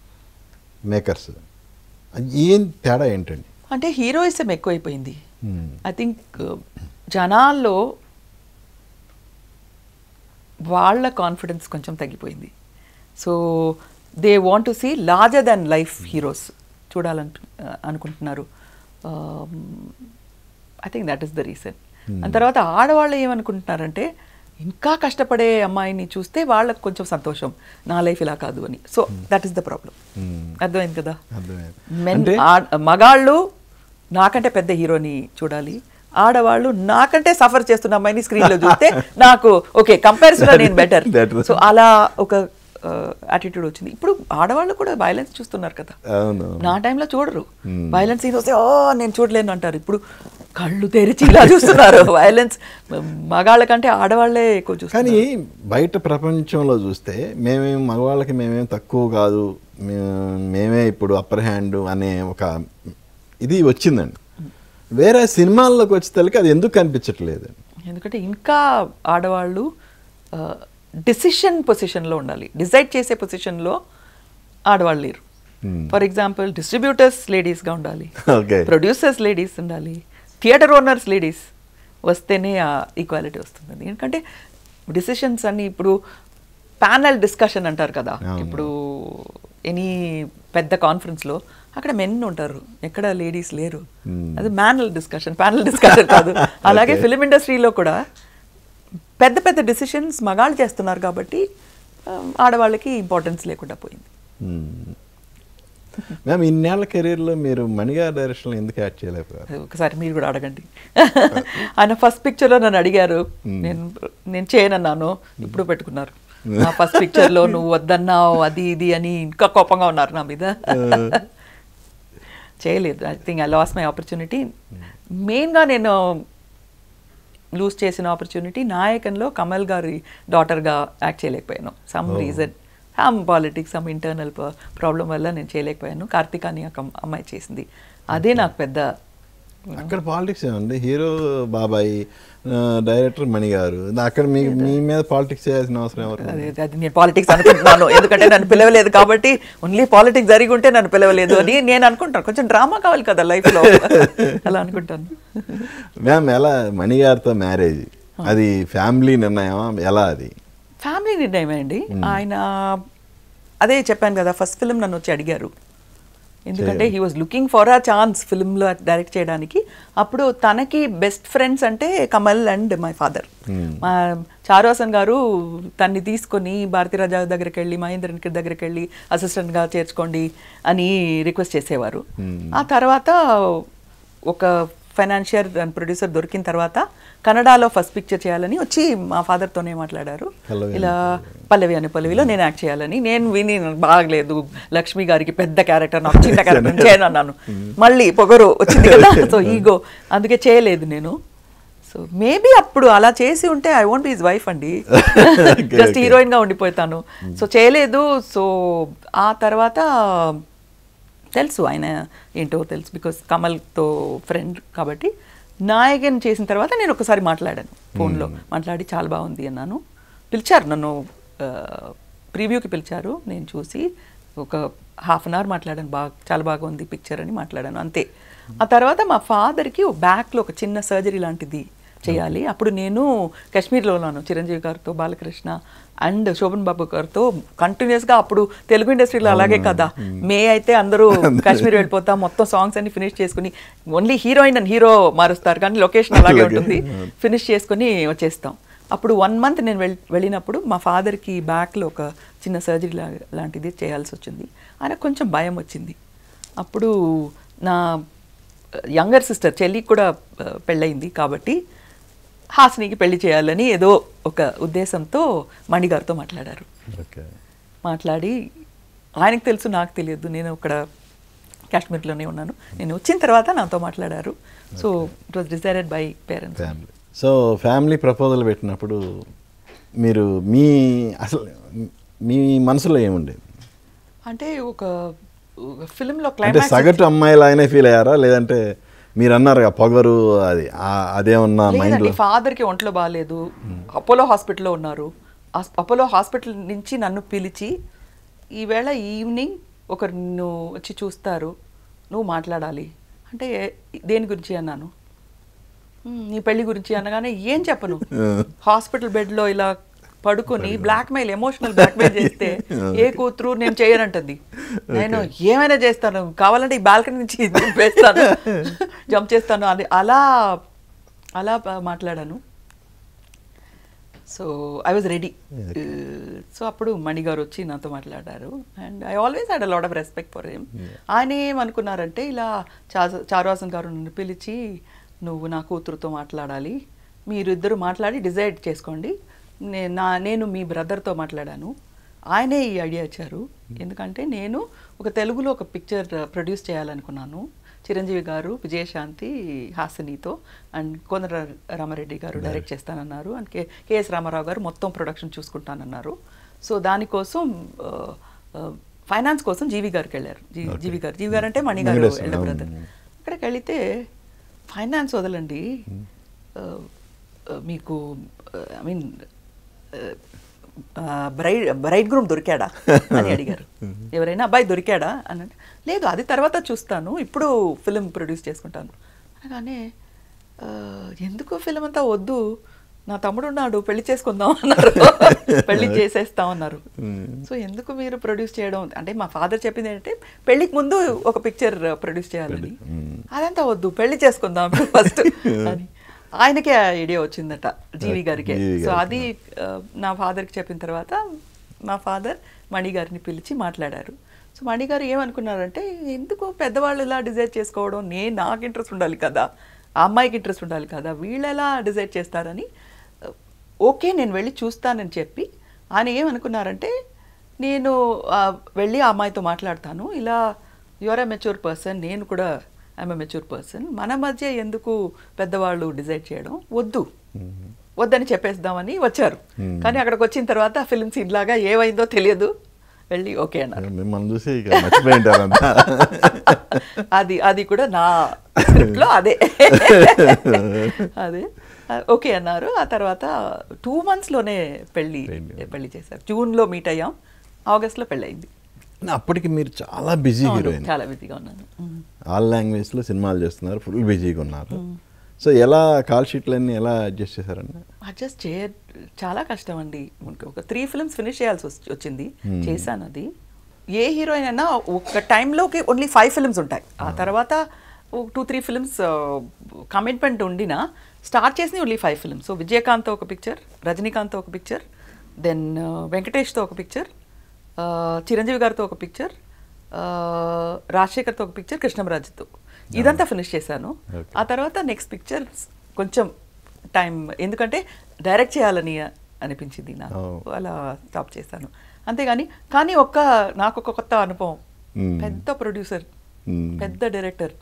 మేకర్స్ ఏం తేడా ఏంటండి అంటే హీరోయిజం ఎక్కువైపోయింది ఐ థింక్ జనాల్లో వాళ్ళ కాన్ఫిడెన్స్ కొంచెం తగ్గిపోయింది so they want to see larger than life heroes చూడాలను అనుకుంటున్నారు I think that is the reason ఆ hmm. తర్వాత ఆడవాళ్ళు ఏమనుకుంటున్నారంటే ఇంకా కష్టపడే అమ్మాయిని చూస్తే వాళ్ళకు కొంచెం సంతోషం నా లైఫ్ ఇలా కాదు అని so that is the problem అర్థమైంది కదా మెన్ మగాళ్ళు నాకంటే పెద్ద హీరోని చూడాలి ఆడవాళ్ళు నాకంటే సఫర్ చేస్తున్న అమ్మాయిని స్క్రీన్లో చూస్తే నాకు ఓకే కంపారిజన్ నేను బెటర్ సో అలా ఒక యాటిట్యూడ్ వచ్చింది ఇప్పుడు ఆడవాళ్ళు కూడా వైలెన్స్ చూస్తున్నారు కదా నా టైంలో చూడరు వైలెన్స్ ఇది వస్తే ఓ నేను చూడలేను అంటారు ఇప్పుడు కళ్ళు తెరిచి ఇలా చూస్తున్నారు వైలెన్స్ మగాళ్ళ కంటే ఆడవాళ్ళే ఎక్కువ చూస్తారు కానీ బయట ప్రపంచంలో చూస్తే మేమేం మగవాళ్ళకి మేమేం తక్కువ కాదు మేమే ఇప్పుడు అప్పర్ హ్యాండ్ అనే ఒక ఇది వచ్చిందండి వేరే సినిమాల్లోకి వచ్చేసరికి అది ఎందుకు కనిపించట్లేదు ఎందుకంటే ఇంకా ఆడవాళ్ళు డిసిషన్ పొజిషన్లో ఉండాలి డిసైడ్ చేసే పొజిషన్లో ఆడవాళ్ళు లేరు ఫర్ ఎగ్జాంపుల్ డిస్ట్రిబ్యూటర్స్ లేడీస్గా ఉండాలి ప్రొడ్యూసర్స్ లేడీస్ ఉండాలి థియేటర్ ఓనర్స్ లేడీస్ వస్తేనే ఆ ఈక్వాలిటీ వస్తుంది ఎందుకంటే డిసిషన్స్ అన్ని ఇప్పుడు ప్యానల్ డిస్కషన్ అంటారు కదా ఇప్పుడు ఎనీ పెద్ద కాన్ఫరెన్స్లో అక్కడ మెన్ ఉంటారు ఎక్కడ లేడీస్ లేరు hmm. అది మ్యానల్ డిస్కషన్ ప్యానల్ డిస్కషన్ కాదు అలాగే ఫిలిం ఇండస్ట్రీలో కూడా పెద్ద పెద్ద డిసిషన్స్ మగాళ్ళు చేస్తున్నారు కాబట్టి ఆడవాళ్ళకి ఇంపార్టెన్స్ లేకుండా పోయింది మ్యామ్ ఇన్నేళ్ల కెరీర్లో మీరు మణిగా డైరెక్షన్ ఎందుకు యాడ్ చేయలేకపోయారు ఒకసారి మీరు కూడా అడగండి ఆయన ఫస్ట్ పిక్చర్లో నన్ను అడిగారు నేను నేను చేయనన్నాను ఇప్పుడు పెట్టుకున్నారు నా ఫస్ట్ పిక్చర్లో నువ్వు వద్దన్నావు అది ఇది అని ఇంకా కోపంగా ఉన్నారు నా మీద చేయలేదు I think I lost my opportunity మెయిన్గా నేను లూజ్ చేసిన ఆపర్చునిటీ నాయకంలో కమల్ గారి డాటర్గా యాక్ట్ చేయలేకపోయాను some reason some politics some internal problem వల్ల నేను చేయలేకపోయాను కార్తిక్ అని ఒక అమ్మాయి చేసింది అదే నాకు పెద్ద అక్కడ పాలిటిక్స్ ఏమండి హీరో బాబాయ్ డైరెక్టర్ మణి గారు అక్కడ మీ మీ మీద పాలిటిక్స్ చేయాల్సిన అవసరం ఎవరు అది నేను పాలిటిక్స్ అనుకుంటున్నాను ఎందుకంటే నన్ను పిలవలేదు కాబట్టి ఓన్లీ పాలిటిక్స్ జరిగి ఉంటే నన్ను పిలవలేదు అని నేను అనుకుంటాను కొంచెం డ్రామా కావాలి కదా లైఫ్లో అలా అనుకుంటాను మ్యామ్ ఎలా మణి గారితో మ్యారేజ్ అది ఫ్యామిలీ నిర్ణయం ఎలా అది ఫ్యామిలీ నిర్ణయం అండి ఆయన అదే చెప్పాను కదా ఫస్ట్ ఫిలిం నన్ను వచ్చి అడిగారు ఎందుకంటే he was looking for a chance ఫిల్మ్లో డైరెక్ట్ చేయడానికి అప్పుడు తనకి బెస్ట్ ఫ్రెండ్స్ అంటే కమల్ అండ్ మై ఫాదర్ మా చారువాసన్ గారు తన్ని తీసుకొని భారతీరాజా దగ్గరికి వెళ్ళి మహేంద్రన్కి దగ్గరికి వెళ్ళి అసిస్టెంట్గా చేర్చుకోండి అని రిక్వెస్ట్ చేసేవారు hmm. ఆ తర్వాత ఒక ఫైనాన్షియర్ అండ్ ప్రొడ్యూసర్ దొరికిన తర్వాత కన్నడలో ఫస్ట్ పిక్చర్ చేయాలని వచ్చి మా ఫాదర్తోనే మాట్లాడారు ఇలా పల్లవి అని పల్లవిలో నేను యాక్ట్ చేయాలని నేను విని బాగలేదు లక్ష్మి గారికి పెద్ద క్యారెక్టర్ నాకు చిన్న క్యారెక్టర్ చేయను అన్నాను మళ్ళీ పొగరు వచ్చింది కదా సో ఈగో అందుకే చేయలేదు నేను సో మేబీ అప్పుడు అలా చేసి ఉంటే ఐ వాంట్ ఈజ్ వైఫ్ అండి జస్ట్ హీరోయిన్గా ఉండిపోతాను సో hmm. చేయలేదు సో ఆ తర్వాత తెలుసు ఆయన ఏంటో తెలుసు బికాస్ కమల్తో ఫ్రెండ్ కాబట్టి నాయకన్ చేసిన తర్వాత నేను ఒకసారి మాట్లాడాను ఫోన్లో మాట్లాడి చాలా బాగుంది అన్నాను పిలిచారు నన్ను ప్రీవ్యూకి పిలిచారు నేను చూసి ఒక హాఫ్ అన్ అవర్ మాట్లాడాను బాగా చాలా బాగా ఉంది పిక్చర్ అని మాట్లాడాను అంతే ఆ తర్వాత మా ఫాదర్కి బ్యాక్లో ఒక చిన్న సర్జరీ లాంటిది చేయాలి అప్పుడు నేను కాశ్మీర్లో ఉన్నాను చిరంజీవి గారితో బాలకృష్ణ అండ్ శోభన్ బాబు గారితో కంటిన్యూస్గా అప్పుడు తెలుగు ఇండస్ట్రీలో అలాగే కదా మే అయితే అందరూ కాశ్మీర్ వెళ్ళిపోతాం మొత్తం సాంగ్స్ అన్ని ఫినిష్ చేసుకుని ఓన్లీ హీరోయిన్ అండ్ హీరో మారుస్తారు కానీ లొకేషన్ అలాగే ఉంటుంది ఫినిష్ చేసుకుని వచ్చేస్తాం అప్పుడు వన్ మంత్ నేను వెళ్ళినప్పుడు మా ఫాదర్కి బ్యాక్లో ఒక చిన్న సర్జరీ లాంటిది చేయాల్సి వచ్చింది ఆయన కొంచెం భయం వచ్చింది అప్పుడు నా యంగర్ సిస్టర్ చెల్లికి కూడా పెళ్ళయింది కాబట్టి హాసినికి పెళ్లి చేయాలని ఏదో ఒక ఉద్దేశంతో మణిగారితో మాట్లాడారు మాట్లాడి ఆయనకు తెలుసు నాకు తెలియదు నేను అక్కడ కాశ్మీర్లోనే ఉన్నాను నేను వచ్చిన తర్వాత నాతో మాట్లాడారు so it was decided by parents family so family proposal పెట్టినప్పుడు మీరు మీ అసలు మీ మనసులో ఏముండేది అంటే ఒక ఫిల్మ్లో క్లైమాక్స్ సగటు అమ్మాయిలు ఆయనే ఫీల్ అయ్యారా లేదంటే మీరు అన్నారు పొగరు అది ఉన్నా మైండ్ కి ఒంట్లో బాగాలేదు అపోలో హాస్పిటల్లో ఉన్నారు అపోలో హాస్పిటల్ నుంచి నన్ను పిలిచి ఈవేళ ఈవినింగ్ ఒకరు నువ్వు వచ్చి చూస్తారు నువ్వు మాట్లాడాలి అంటే దేని గురించి అన్నాను నీ పెళ్లి గురించి అనగానే ఏం చెప్పను హాస్పిటల్ బెడ్లో ఇలా పడుకొని బ్లాక్మెయిల్ ఎమోషనల్ బ్లాక్మెయిల్ చేస్తే ఏ కూతురు నేను చేయనంటుంది నేను ఏమైనా చేస్తాను కావాలంటే ఈ బాల్కనీ నుంచి వేస్తాను జంప్ చేస్తాను అది అలా అలా మాట్లాడాను so I was ready so అప్పుడు మణిగారు వచ్చి నాతో మాట్లాడారు and I always had a lot of respect for him ఆయన ఏమనుకున్నారంటే ఇలా చారువాసన్ గారు నన్ను పిలిచి నువ్వు నా కూతురుతో మాట్లాడాలి మీరిద్దరు మాట్లాడి డిసైడ్ చేసుకోండి నా నేను మీ బ్రదర్తో మాట్లాడాను ఆయనే ఈ ఐడియా ఇచ్చారు ఎందుకంటే నేను ఒక తెలుగులో ఒక పిక్చర్ ప్రొడ్యూస్ చేయాలనుకున్నాను చిరంజీవి గారు విజయశాంతి హాసినితో అండ్ కోనర రామారెడ్డి గారు డైరెక్ట్ చేస్తానన్నారు and K KS Ramarao garu మొత్తం ప్రొడక్షన్ చూసుకుంటానన్నారు సో దానికోసం ఫైనాన్స్ కోసం జీవి గారికి వెళ్ళారు జీవి గారు జీవి గారు అంటే మణి గారు బ్రదర్ అక్కడికి వెళితే ఫైనాన్స్ వదలండి hmm. మీకు I mean bride bride groom దొరికాడా అని అడిగారు ఎవరైనా అబ్బాయి దొరికాడా అని లేదు అది తర్వాత చూస్తాను ఇప్పుడు ఫిలిం ప్రొడ్యూస్ చేసుకుంటాను అనగానే ఎందుకు ఫిలిం అంతా వద్దు నా తమ్ముడు ఉన్నాడు పెళ్లి చేసుకుందాం అన్నారు పెళ్లి చేసేస్తాం అన్నారు సో ఎందుకు మీరు ప్రొడ్యూస్ చేయడం అంటే మా ఫాదర్ చెప్పింది ఏంటంటే పెళ్లికి ముందు ఒక పిక్చర్ ప్రొడ్యూస్ చేయాలని అదంతా వద్దు పెళ్లి చేసుకుందాం ఫస్ట్ అని ఆయనకే ఐడియా వచ్చిందట జీవి గారికి సో అది నా ఫాదర్కి చెప్పిన తర్వాత మా ఫాదర్ మణి గారిని పిలిచి మాట్లాడారు సో మణి గారు ఏమనుకున్నారంటే ఎందుకో పెద్దవాళ్ళు ఇలా డిసైడ్ చేసుకోవడం నే నాకు ఇంట్రెస్ట్ ఉండాలి కదా ఆ అమ్మాయికి ఇంట్రెస్ట్ ఉండాలి కదా వీళ్ళు ఎలా డిసైడ్ చేస్తారని ఓకే నేను వెళ్ళి చూస్తానని చెప్పి ఆయన ఏమనుకున్నారంటే నేను వెళ్ళి ఆ అమ్మాయితో మాట్లాడతాను ఇలా యువర్ ఎ మెచ్యూర్ పర్సన్ నేను కూడా ఐఎమ్ ఎ మెచ్యూర్ పర్సన్ మన మధ్య ఎందుకు పెద్దవాళ్ళు డిసైడ్ చేయడం వద్దు వద్దని చెప్పేద్దామని వచ్చారు కానీ అక్కడికి వచ్చిన తర్వాత ఫిలిం సీన్ లాగా ఏమైందో తెలియదు వెళ్ళి ఓకే అన్నారు అది అది కూడా నా స్క్రిప్ట్లో అదే అదే ఓకే అన్నారు ఆ తర్వాత టూ మంత్స్లోనే పెళ్ళి పెళ్ళి చేశారు జూన్లో మీట్ అయ్యాం ఆగస్ట్లో అయింది అప్పటికి మీరు చాలా బిజీ హీరోయిన్ చాలా బిజీగా ఉన్నాను ఆల్ లాంగ్వేజ్లో సినిమాలు చేస్తున్నారు ఫుల్ బిజీగా ఉన్నారు సో ఎలా కాల్ షీట్లన్నీ ఎలా అడ్జస్ట్ చేశారండి అడ్జస్ట్ చేయ చాలా కష్టం అండి ఒక త్రీ ఫిల్మ్స్ ఫినిష్ చేయాల్సి వచ్చింది చేశాను అది ఏ హీరోయిన్ అయినా ఒక టైంలోకి ఓన్లీ ఫైవ్ ఫిల్మ్స్ ఉంటాయి ఆ తర్వాత టూ త్రీ ఫిల్మ్స్ కమిట్మెంట్ ఉండినా స్టార్ట్ చేసినవి only five films so Vijayakanth ఒక పిక్చర్ రజనీకాంత్ ఒక పిక్చర్ దెన్ వెంకటేష్తో ఒక పిక్చర్ చిరంజీవి గారితో ఒక పిక్చర్ రాజశేఖర్తో ఒక పిక్చర్ కృష్ణంరాజుతో ఇదంతా ఫినిష్ చేశాను ఆ తర్వాత నెక్స్ట్ పిక్చర్ కొంచెం టైం ఎందుకంటే డైరెక్ట్ చేయాలని అనిపించింది నాకు అలా స్టాప్ చేశాను అంతేగాని కానీ ఒక్క నాకు ఒక కొత్త అనుభవం పెద్ద ప్రొడ్యూసర్ పెద్ద డైరెక్టర్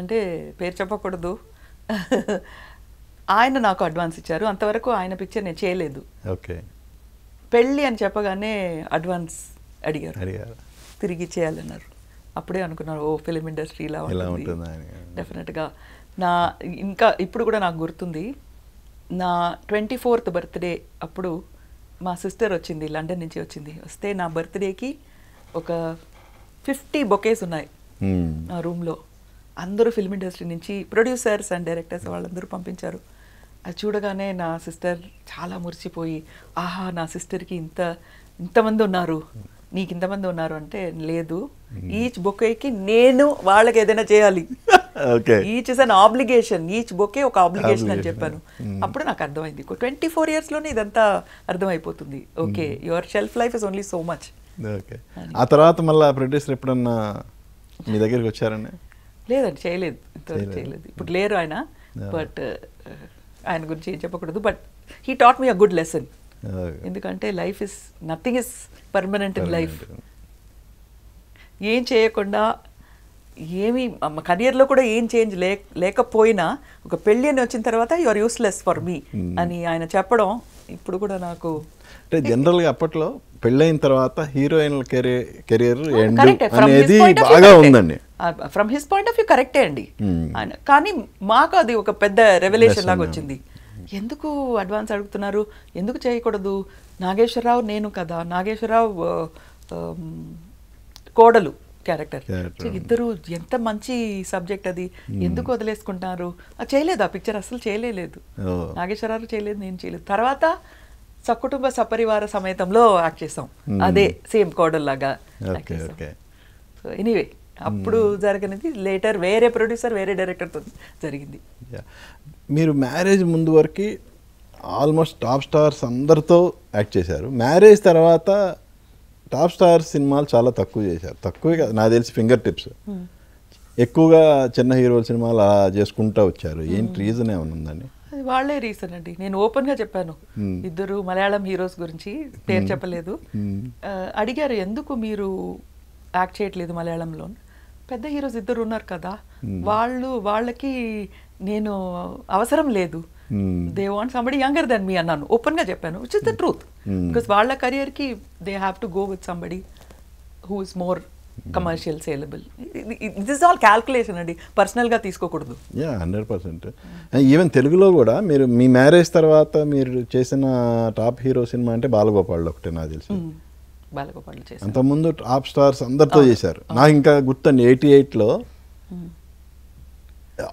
అంటే పేరు చెప్పకూడదు ఆయన నాకు అడ్వాన్స్ ఇచ్చారు అంతవరకు ఆయన పిక్చర్ నేను చేయలేదు ఓకే పెళ్ళి అని చెప్పగానే అడ్వాన్స్ అడిగారు అడిగారు తిరిగి చేయాలన్నారు అప్పుడే అనుకున్నారు ఓ ఫిలిం ఇండస్ట్రీ ఇలా ఉంటుంది డెఫినెట్గా నా ఇంకా ఇప్పుడు కూడా నాకు గుర్తుంది నా ట్వంటీ ఫోర్త్ బర్త్డే అప్పుడు మా సిస్టర్ వచ్చింది లండన్ నుంచి వచ్చింది వస్తే నా బర్త్డేకి ఒక ఫిఫ్టీ బొకేస్ ఉన్నాయి నా రూమ్లో అందరూ ఫిల్మ్ ఇండస్ట్రీ నుంచి ప్రొడ్యూసర్స్ అండ్ డైరెక్టర్స్ వాళ్ళందరూ పంపించారు అది చూడగానే నా సిస్టర్ చాలా మురిసిపోయి ఆహా నా సిస్టర్కి ఇంత ఇంతమంది ఉన్నారు నీకు ఇంతమంది ఉన్నారు అంటే లేదు ఈచ్ బొకేకి నేను వాళ్ళకి ఏదైనా చేయాలి each is an obligation each bouquet ఒక ఆబ్లిగేషన్ అని చెప్పాను అప్పుడు నాకు అర్థమైంది ట్వంటీ ఫోర్ ఇయర్స్లోనే ఇదంతా అర్థమైపోతుంది okay your shelf life is only so much ఆ తర్వాత మళ్ళీ ప్రొడ్యూసర్ ఎప్పుడన్నా మీ దగ్గరికి వచ్చారని లేదండి చేయలేదు చేయలేదు ఇప్పుడు లేరు ఆయన బట్ ఆయన గురించి ఏం చెప్పకూడదు but he taught me a good lesson ఎందుకంటే life is nothing is permanent in life ఏం చేయకుండా ఏమి కరియర్లో కూడా ఏం చేంజ్ లే లేకపోయినా ఒక పెళ్ళి అని వచ్చిన తర్వాత you are useless for me అని ఆయన చెప్పడం ఇప్పుడు కూడా నాకు అంటే జనరల్గా అప్పట్లో పెళ్ళైన తర్వాత హీరోయిన్ల కెరీర్ కెరీర్ అనేది బాగా ఉందండి from his point of view కరెక్టే అండి hmm. కానీ మాకు అది ఒక పెద్ద రెవల్యూషన్ లాగా వచ్చింది ఎందుకు అడ్వాన్స్ అడుగుతున్నారు ఎందుకు చేయకూడదు నాగేశ్వరరావు నేను కదా నాగేశ్వరరావు కోడలు క్యారెక్టర్ ఇద్దరు ఎంత మంచి సబ్జెక్ట్ అది hmm. ఎందుకు వదిలేసుకుంటారు చేయలేదు ఆ పిక్చర్ అసలు చేయలేదు నాగేశ్వరరావు చేయలేదు నేను చేయలేదు తర్వాత సకుటుంబ సపరివార సమేతంలో యాక్ట్ చేసాం అదే hmm. సేమ్ కోడల్ లాగా సో ఎనీవే అప్పుడు hmm. జరిగినది లేటర్ వేరే ప్రొడ్యూసర్ వేరే డైరెక్టర్తో జరిగింది మీరు మ్యారేజ్ ముందు వరకు ఆల్మోస్ట్ టాప్ స్టార్స్ అందరితో యాక్ట్ చేశారు మ్యారేజ్ తర్వాత టాప్ స్టార్ సినిమాలు చాలా తక్కువ చేశారు తక్కువే కాదు నాకు తెలిసి ఫింగర్ టిప్స్ hmm. ఎక్కువగా చిన్న హీరోల సినిమాలు చేసుకుంటూ వచ్చారు ఏంటి రీజన్ ఏమైనా ఉందండి అది వాళ్లే రీజన్ అండి నేను ఓపెన్ గా చెప్పాను ఇద్దరు మలయాళం హీరోస్ గురించి పేరు చెప్పలేదు అడిగారు ఎందుకు మీరు యాక్ట్ చేయట్లేదు మలయాళంలో పెద్ద హీరోస్ ఇద్దరు ఉన్నారు కదా వాళ్ళు వాళ్ళకి నేను అవసరం లేదు they want somebody younger than me అన్నాను గా చెప్పాను which is the truth because వాళ్ళ కి they have to go with somebody who is more commercial saleable this all calculation అండి పర్సనల్గా తీసుకోకూడదు యా హండ్రెడ్ పర్సెంట్ ఈవెన్ తెలుగులో కూడా మీరు మీ మ్యారేజ్ తర్వాత మీరు చేసిన టాప్ హీరో సినిమా అంటే బాలగోపాల్ ఒకటే నాకు తెలిసి hmm. బాలగోపాల్ ముందు టాప్ స్టార్స్ అందరితో చేశారు నాకు ఇంకా గుర్తండి ఎయిటీ ఎయిట్లో hmm.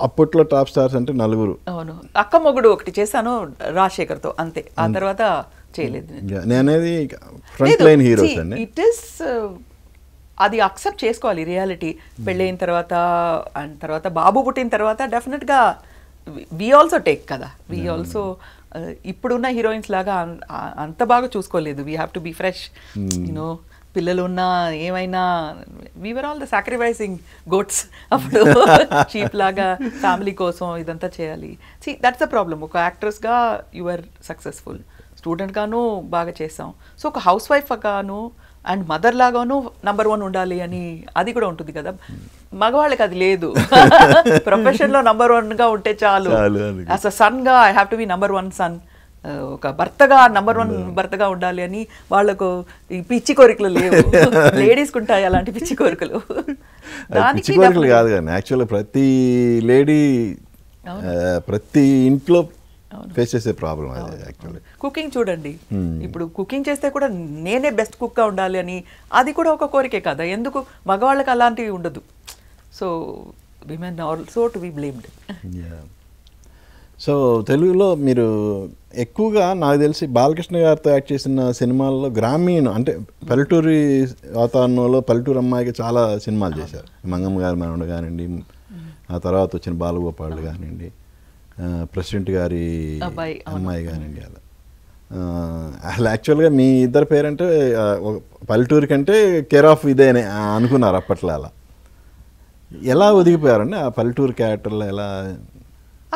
అప్పట్లో టాప్ స్టార్స్ అంటే నలుగురు అవును అక్క మొగుడు ఒకటి చేశాను రాజశేఖర్తో అంతే ఆ hmm. తర్వాత చేయలేదు అనేది ఫ్రంట్ లైన్ హీరోస్ అండి ఇట్ ఇస్ అది అక్సెప్ట్ చేసుకోవాలి రియాలిటీ పెళ్ళైన తర్వాత అండ్ తర్వాత బాబు పుట్టిన తర్వాత డెఫినెట్గా వి ఆల్సో టేక్ కదా వి ఆల్సో uh, ఇప్పుడున్న హీరోయిన్స్ లాగా అంత బాగా చూసుకోలేదు we have to be fresh you know పిల్లలు ఉన్నా ఏమైనా we are all the sacrificing goats అప్పుడు చీప్ లాగా ఫ్యామిలీ కోసం ఇదంతా చేయాలి సి దట్స్ ద ప్రాబ్లం ఒక యాక్ట్రెస్గా యు ఆర్ సక్సెస్ఫుల్ స్టూడెంట్గాను బాగా చేస్తాం సో ఒక హౌస్ వైఫ్గాను అండ్ మదర్ లాగాను నంబర్ వన్ ఉండాలి అని అది కూడా ఉంటుంది కదా మగవాళ్ళకి అది లేదు ప్రొఫెషన్ లో నంబర్ వన్ గా ఉంటే చాలు అస్ సన్ గా I have to be number one son ఒక భర్తగా నంబర్ వన్ mm. భర్తగా ఉండాలి అని వాళ్ళకు ఈ పిచ్చి కోరికలు లేవు లేడీస్ ఉంటాయి అలాంటి పిచ్చి కోరికలు పిచ్చి కోరికలు కాదు కానీ ప్రతి లేడీ ప్రతి ఇంట్లో ఫేస్ చేసే ప్రాబ్లం అదే యాక్చువల్లీ కుకింగ్ చూడండి hmm. ఇప్పుడు కుకింగ్ చేస్తే కూడా నేనే బెస్ట్ గా ఉండాలి అని అది కూడా ఒక కోరికే కదా ఎందుకు మగవాళ్ళకి అలాంటివి ఉండదు so women also to be blamed so తెలుగులో మీరు ఎక్కువగా నాకు తెలిసి బాలకృష్ణ గారితో యాక్ట్ చేసిన సినిమాల్లో గ్రామీణ అంటే పల్లెటూరి వాతావరణంలో పల్లెటూరు అమ్మాయికి చాలా సినిమాలు చేశారు మంగమ్మ గారి మనవడు కానివ్వండి ఆ తర్వాత వచ్చిన బాలగోపాళ్ళు కానివ్వండి ప్రెసిడెంట్ గారి అమ్మాయి కానివ్వండి అలా అసలు యాక్చువల్గా మీ ఇద్దరు పేరంటే పల్లెటూరు కంటే కేర్ ఆఫ్ ఇదే అని అనుకున్నారు అప్పట్లో అలా ఎలా ఒదిగిపోయారండి ఆ పల్లెటూరు క్యారెక్టర్లో ఎలా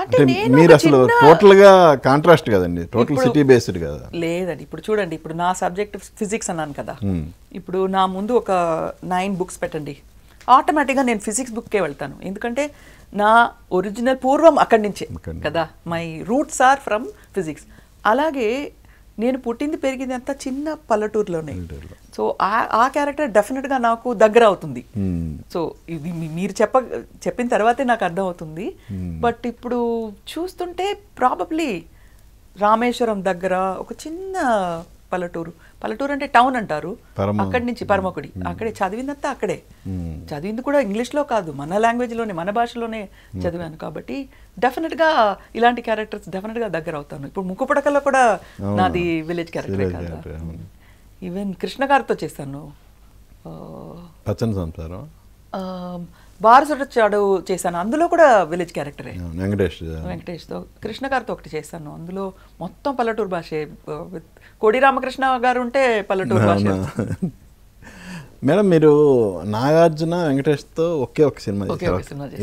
అంటే మీరు అసలు టోటల్గా కాంట్రాస్ట్ కదండి టోటల్ సిటీ బేస్డ్ కదా లేదండి ఇప్పుడు చూడండి ఇప్పుడు నా సబ్జెక్ట్ ఫిజిక్స్ అన్నాను కదా ఇప్పుడు నా ముందు ఒక నైన్ బుక్స్ పెట్టండి ఆటోమేటిక్గా నేను ఫిజిక్స్ బుక్కే వెళ్తాను ఎందుకంటే నా ఒరిజినల్ పూర్వం అక్కడి నుంచే కదా my roots are from physics అలాగే నేను పుట్టింది పెరిగింది అంతా చిన్న పల్లెటూరులోనే సో ఆ క్యారెక్టర్ డెఫినెట్గా నాకు దగ్గర అవుతుంది సో hmm. ఇది మీరు చెప్ప చెప్పిన తర్వాతే నాకు అర్థం అవుతుంది బట్ hmm. ఇప్పుడు చూస్తుంటే ప్రాబబ్లీ రామేశ్వరం దగ్గర ఒక చిన్న పల్లెటూరు పల్లెటూరు అంటే టౌన్ అంటారు అక్కడి నుంచి పరమకుడి అక్కడే చదివిందంతా అక్కడే చదివింది కూడా ఇంగ్లీష్లో కాదు మన లాంగ్వేజ్లోనే మన భాషలోనే చదివాను కాబట్టి డెఫినెట్గా ఇలాంటి క్యారెక్టర్స్ డెఫినెట్గా దగ్గర అవుతాను ఇప్పుడు ముక్కుపుడకల్లో కూడా నాది విలేజ్ క్యారెక్టర్ కదా ఈవెన్ కృష్ణ గారితో చేశాను పచ్చని బారసుడు చాడు చేశాను అందులో కూడా విలేజ్ క్యారెక్టరే వెంకటేష్ వెంకటేష్తో కృష్ణ గారితో ఒకటి చేశాను అందులో మొత్తం పల్లెటూరు భాషే విత్ కోడి రామకృష్ణ గారు ఉంటే పల్లెటూరు భాష మేడం మీరు నాగార్జున వెంకటేష్తో ఒకే ఒక సినిమా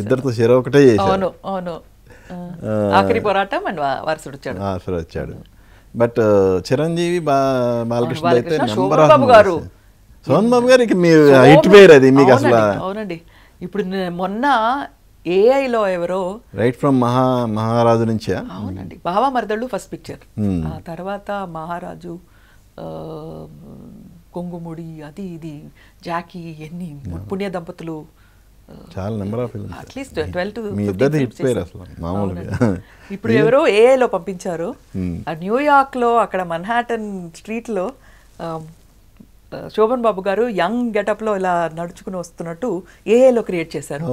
ఇద్దరితో చెరో ఒకటే అవును అవును ఆఖరి పోరాటం అండ్ వారసుడు వచ్చాడు వారసుడు వచ్చాడు బట్ చిరంజీవి బాలకృష్ణ అయితే నంబర్ గారు సోన్ బాబు గారు ఇక మీరు హిట్ పేరు అది మీకు అసలు అవునండి ఇప్పుడు మొన్న ఏఐలో ఎవరో రైట్ ఫ్రమ్ మహా మహారాజు నుంచి అవునండి బావా మరదళ్ళు ఫస్ట్ పిక్చర్ hmm. ఆ తర్వాత మహారాజు కొంగుముడి అది ఇది జాకీ ఎన్ని పుణ్య దంపతులు చాలా number of films at least two మీ ఇద్దరిది అసలు మామూలుగా ఇప్పుడు ఎవరో ఏఐలో పంపించారు hmm. లో అక్కడ మన్హాటన్ స్ట్రీట్ లో శోభన్ బాబు గారు యంగ్ గెటప్ లో ఇలా నడుచుకుని వస్తున్నట్టు ఏఐలో క్రియేట్ చేశారు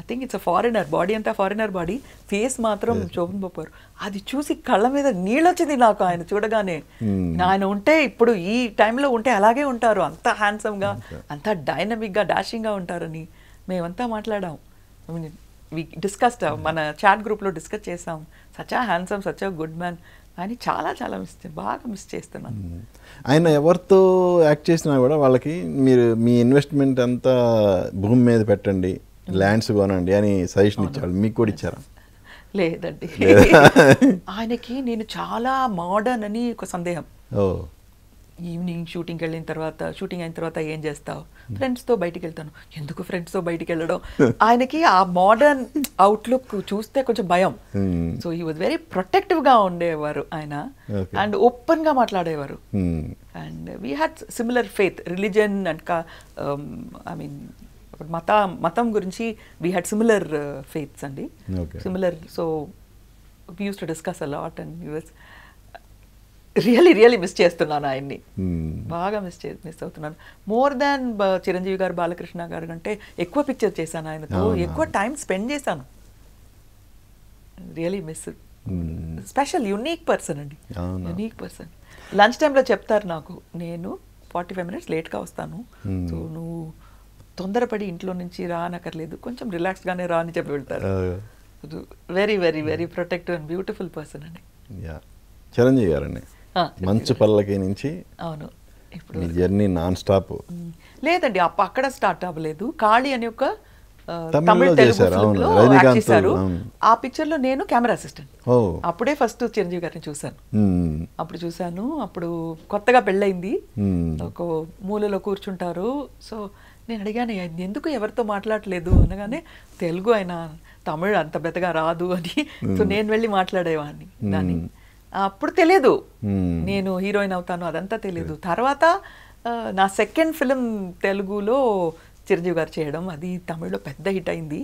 I think it's a foreigner body అంతా ఫారినర్ బాడీ ఫేస్ మాత్రం hmm. శోభన్ బొప్పర్ అది చూసి కళ్ళ మీద నీళ్ళొచ్చింది నాకు ఆయన చూడగానే hmm. ఆయన ఉంటే ఇప్పుడు ఈ టైంలో ఉంటే అలాగే ఉంటారు అంత హ్యాండ్సమ్గా అంత డైనమిక్గా డాషింగ్గా ఉంటారని మేమంతా మాట్లాడాం వి డిస్కస్ uh, hmm. మన చాట్ గ్రూప్లో డిస్కస్ చేసాం such handsome such a good man అని చాలా చాలా మిస్ బాగా మిస్ చేస్తున్నాను ఆయన ఎవరితో యాక్ట్ చేసినా కూడా వాళ్ళకి మీరు మీ ఇన్వెస్ట్మెంట్ అంతా భూమి మీద పెట్టండి ల్యాండ్స్ hmm. కొనండి అని సజెషన్ ఇచ్చాడు మీకు కూడా ఇచ్చారా లేదండి ఆయనకి నేను చాలా మోడర్న్ అని ఒక సందేహం ఈవినింగ్ షూటింగ్కి వెళ్ళిన తర్వాత షూటింగ్ అయిన తర్వాత ఏం చేస్తావు ఫ్రెండ్స్తో hmm. బయటికి వెళ్తాను ఎందుకు ఫ్రెండ్స్తో బయటికి వెళ్ళడం ఆయనకి ఆ మోడర్న్ అవుట్లుక్ చూస్తే కొంచెం భయం సో ఈ వాజ్ వెరీ ప్రొటెక్టివ్గా ఉండేవారు ఆయన అండ్ ఓపెన్గా మాట్లాడేవారు and we had similar faith religion and I mean but మత మతం గురించి వీ హ్యాడ్ సిమిలర్ ఫేత్స్ అండి similar so we use to discuss a lot and US really really miss చేస్తున్నాను ఆయన్ని hmm. బాగా మిస్ చే మిస్ అవుతున్నాను మోర్ దాన్ చిరంజీవి గారు బాలకృష్ణ గారు కంటే ఎక్కువ పిక్చర్ చేశాను ఆయనతో ఎక్కువ టైం స్పెండ్ చేశాను really miss special unique person అండి యునీక్ పర్సన్ లంచ్ టైంలో చెప్తారు నాకు నేను ఫార్టీ ఫైవ్ మినిట్స్ లేట్గా వస్తాను సో hmm. నువ్వు తొందరపడి ఇంట్లో నుంచి రానక్కర్లేదు కొంచెం రిలాక్స్గానే రా అని చెప్పి వెళ్తారు very very very protective and beautiful person అని చిరంజీవి గారండి మంచు పల్లకి నుంచి అవును ఇప్పుడు జర్నీ నాన్ స్టాప్ లేదండి అప్ప అక్కడ స్టార్ట్ అవ్వలేదు ఖాళీ అని ఒక తమిళ తెలుగు చేశారు ఆ పిక్చర్ లో నేను కెమెరా అసిస్టెంట్ అప్పుడే ఫస్ట్ చిరంజీవి గారిని చూశాను అప్పుడు చూశాను అప్పుడు కొత్తగా పెళ్ళయింది ఒక మూలలో కూర్చుంటారు సో నేను అడిగాను ఎందుకు ఎవరితో మాట్లాడలేదు అనగానే తెలుగు ఆయన తమిళ్ అంత పెద్దగా రాదు అని సో నేను వెళ్ళి మాట్లాడేవాడిని దాన్ని అప్పుడు తెలియదు నేను హీరోయిన్ అవుతాను అదంతా తెలియదు తర్వాత నా సెకండ్ ఫిలిం తెలుగులో చిరంజీవి గారు చేయడం అది తమిళ్లో పెద్ద హిట్ అయింది